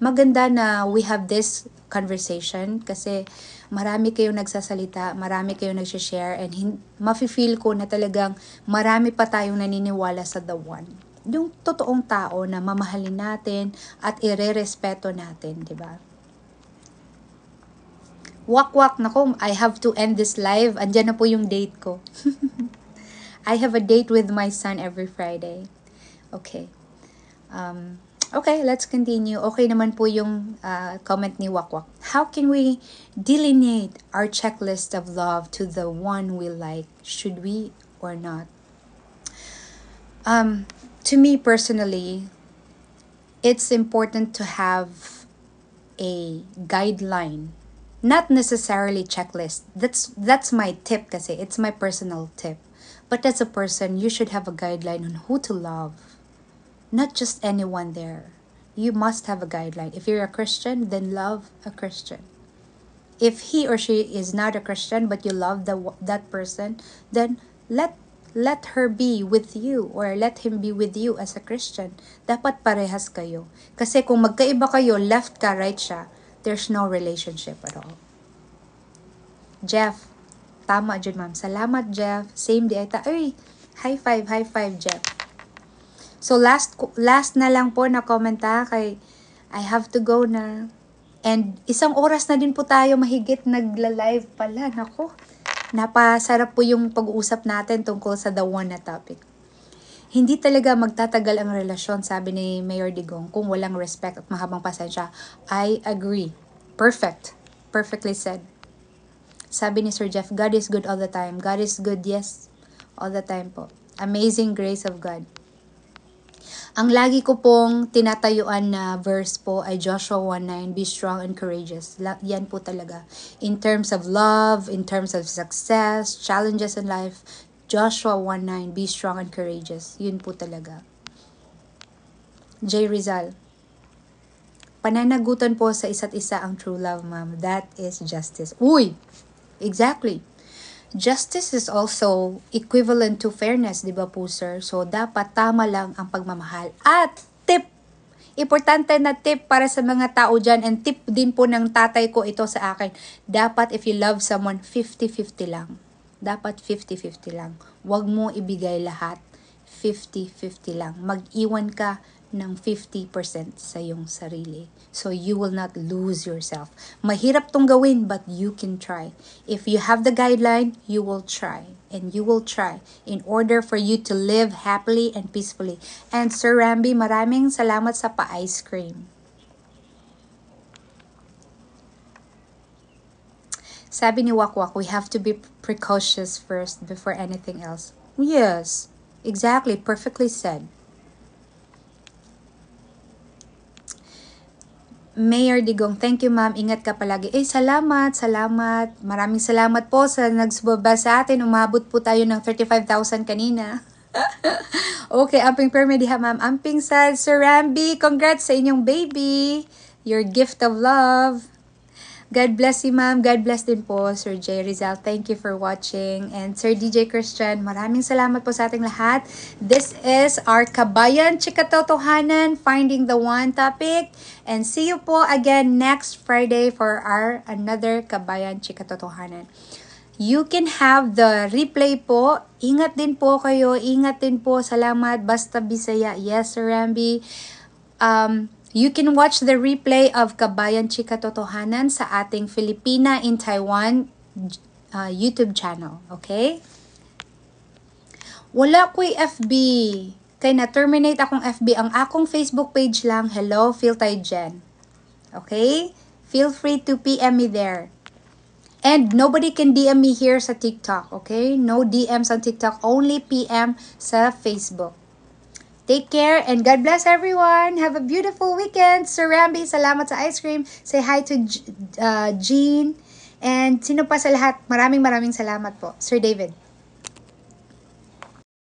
Speaker 1: maganda na we have this conversation kasi marami kayong nagsasalita, marami kayong nagsishare, and hin- mafe-feel ko na talagang marami pa tayong naniniwala sa the one. Yung totoong tao na mamahalin natin at irerespeto natin, di ba? Wak-wak, nako, I have to end this live. Andiyan na po yung date ko. [laughs] I have a date with my son every Friday. Okay. Um, Okay, let's continue. Okay naman po yung uh, comment ni Wakwak. How can we delineate our checklist of love to the one we like? Should we or not? Um, to me personally, it's important to have a guideline, not necessarily checklist. That's that's my tip kasi it's my personal tip. But as a person, you should have a guideline on who to love not just anyone there. You must have a guideline. If you're a Christian, then love a Christian. If he or she is not a Christian but you love the, that person, then let let her be with you or let him be with you as a Christian. Dapat parehas kayo. Kasi kung magkaiba kayo, left ka, right siya, there's no relationship at all. Jeff, tama dyan ma'am. Salamat Jeff. Same day ita. Ay, high five, high five Jeff. So last last na lang po na komenta kay I have to go na. And isang oras na din po tayo mahigit nagla-live pala. Nako, napasarap po yung pag-uusap natin tungkol sa the one na topic. Hindi talaga magtatagal ang relasyon, sabi ni Mayor Digong, kung walang respect at mahabang pasensya. I agree. Perfect. Perfectly said. Sabi ni Sir Jeff, God is good all the time. God is good, yes, all the time po. Amazing grace of God. Ang lagi ko pong tinatayuan na verse po ay Joshua 1.9, Be strong and courageous. Yan po talaga. In terms of love, in terms of success, challenges in life, Joshua 1.9, Be strong and courageous. Yun po talaga. J. Rizal, Pananagutan po sa isa't isa ang true love, ma'am. That is justice. Uy! Exactly justice is also equivalent to fairness, di ba po sir? So, dapat tama lang ang pagmamahal. At tip! Importante na tip para sa mga tao dyan and tip din po ng tatay ko ito sa akin. Dapat if you love someone, 50-50 lang. Dapat 50-50 lang. Huwag mo ibigay lahat. 50-50 lang. Mag-iwan ka ng 50% sa iyong sarili. So you will not lose yourself. Mahirap tong gawin but you can try. If you have the guideline, you will try and you will try in order for you to live happily and peacefully. And Sir Rambi, maraming salamat sa pa-ice cream. Sabi ni Wakwak, we have to be precautious first before anything else. Yes, exactly, perfectly said. Mayor Digong, thank you ma'am, ingat ka palagi. Eh, salamat, salamat. Maraming salamat po sa nagsubaba sa atin. Umabot po tayo ng 35,000 kanina. [laughs] okay, amping Permedia ma'am. Amping sad, Sir Rambi, congrats sa inyong baby. Your gift of love. God bless you, ma'am. God bless din po, Sir J. Rizal. Thank you for watching. And Sir DJ Christian, maraming salamat po sa ating lahat. This is our Kabayan Chikatotohanan, Finding the One topic. And see you po again next Friday for our another Kabayan Chikatotohanan. You can have the replay po. Ingat din po kayo. Ingat din po. Salamat. Basta Bisaya. Yes, Sir Rambi. Um, You can watch the replay of Kabayan Chika Totohanan sa ating Filipina in Taiwan uh, YouTube channel. Okay? Wala ko'y FB. Kay na-terminate akong FB. Ang akong Facebook page lang, hello, feel tayo dyan. Okay? Feel free to PM me there. And nobody can DM me here sa TikTok, okay? No DMs on TikTok, only PM sa Facebook. Take care and God bless everyone. Have a beautiful weekend. Sir Rambi, salamat sa ice cream. Say hi to uh, Jean. And sino pa sa lahat, maraming maraming salamat po. Sir David.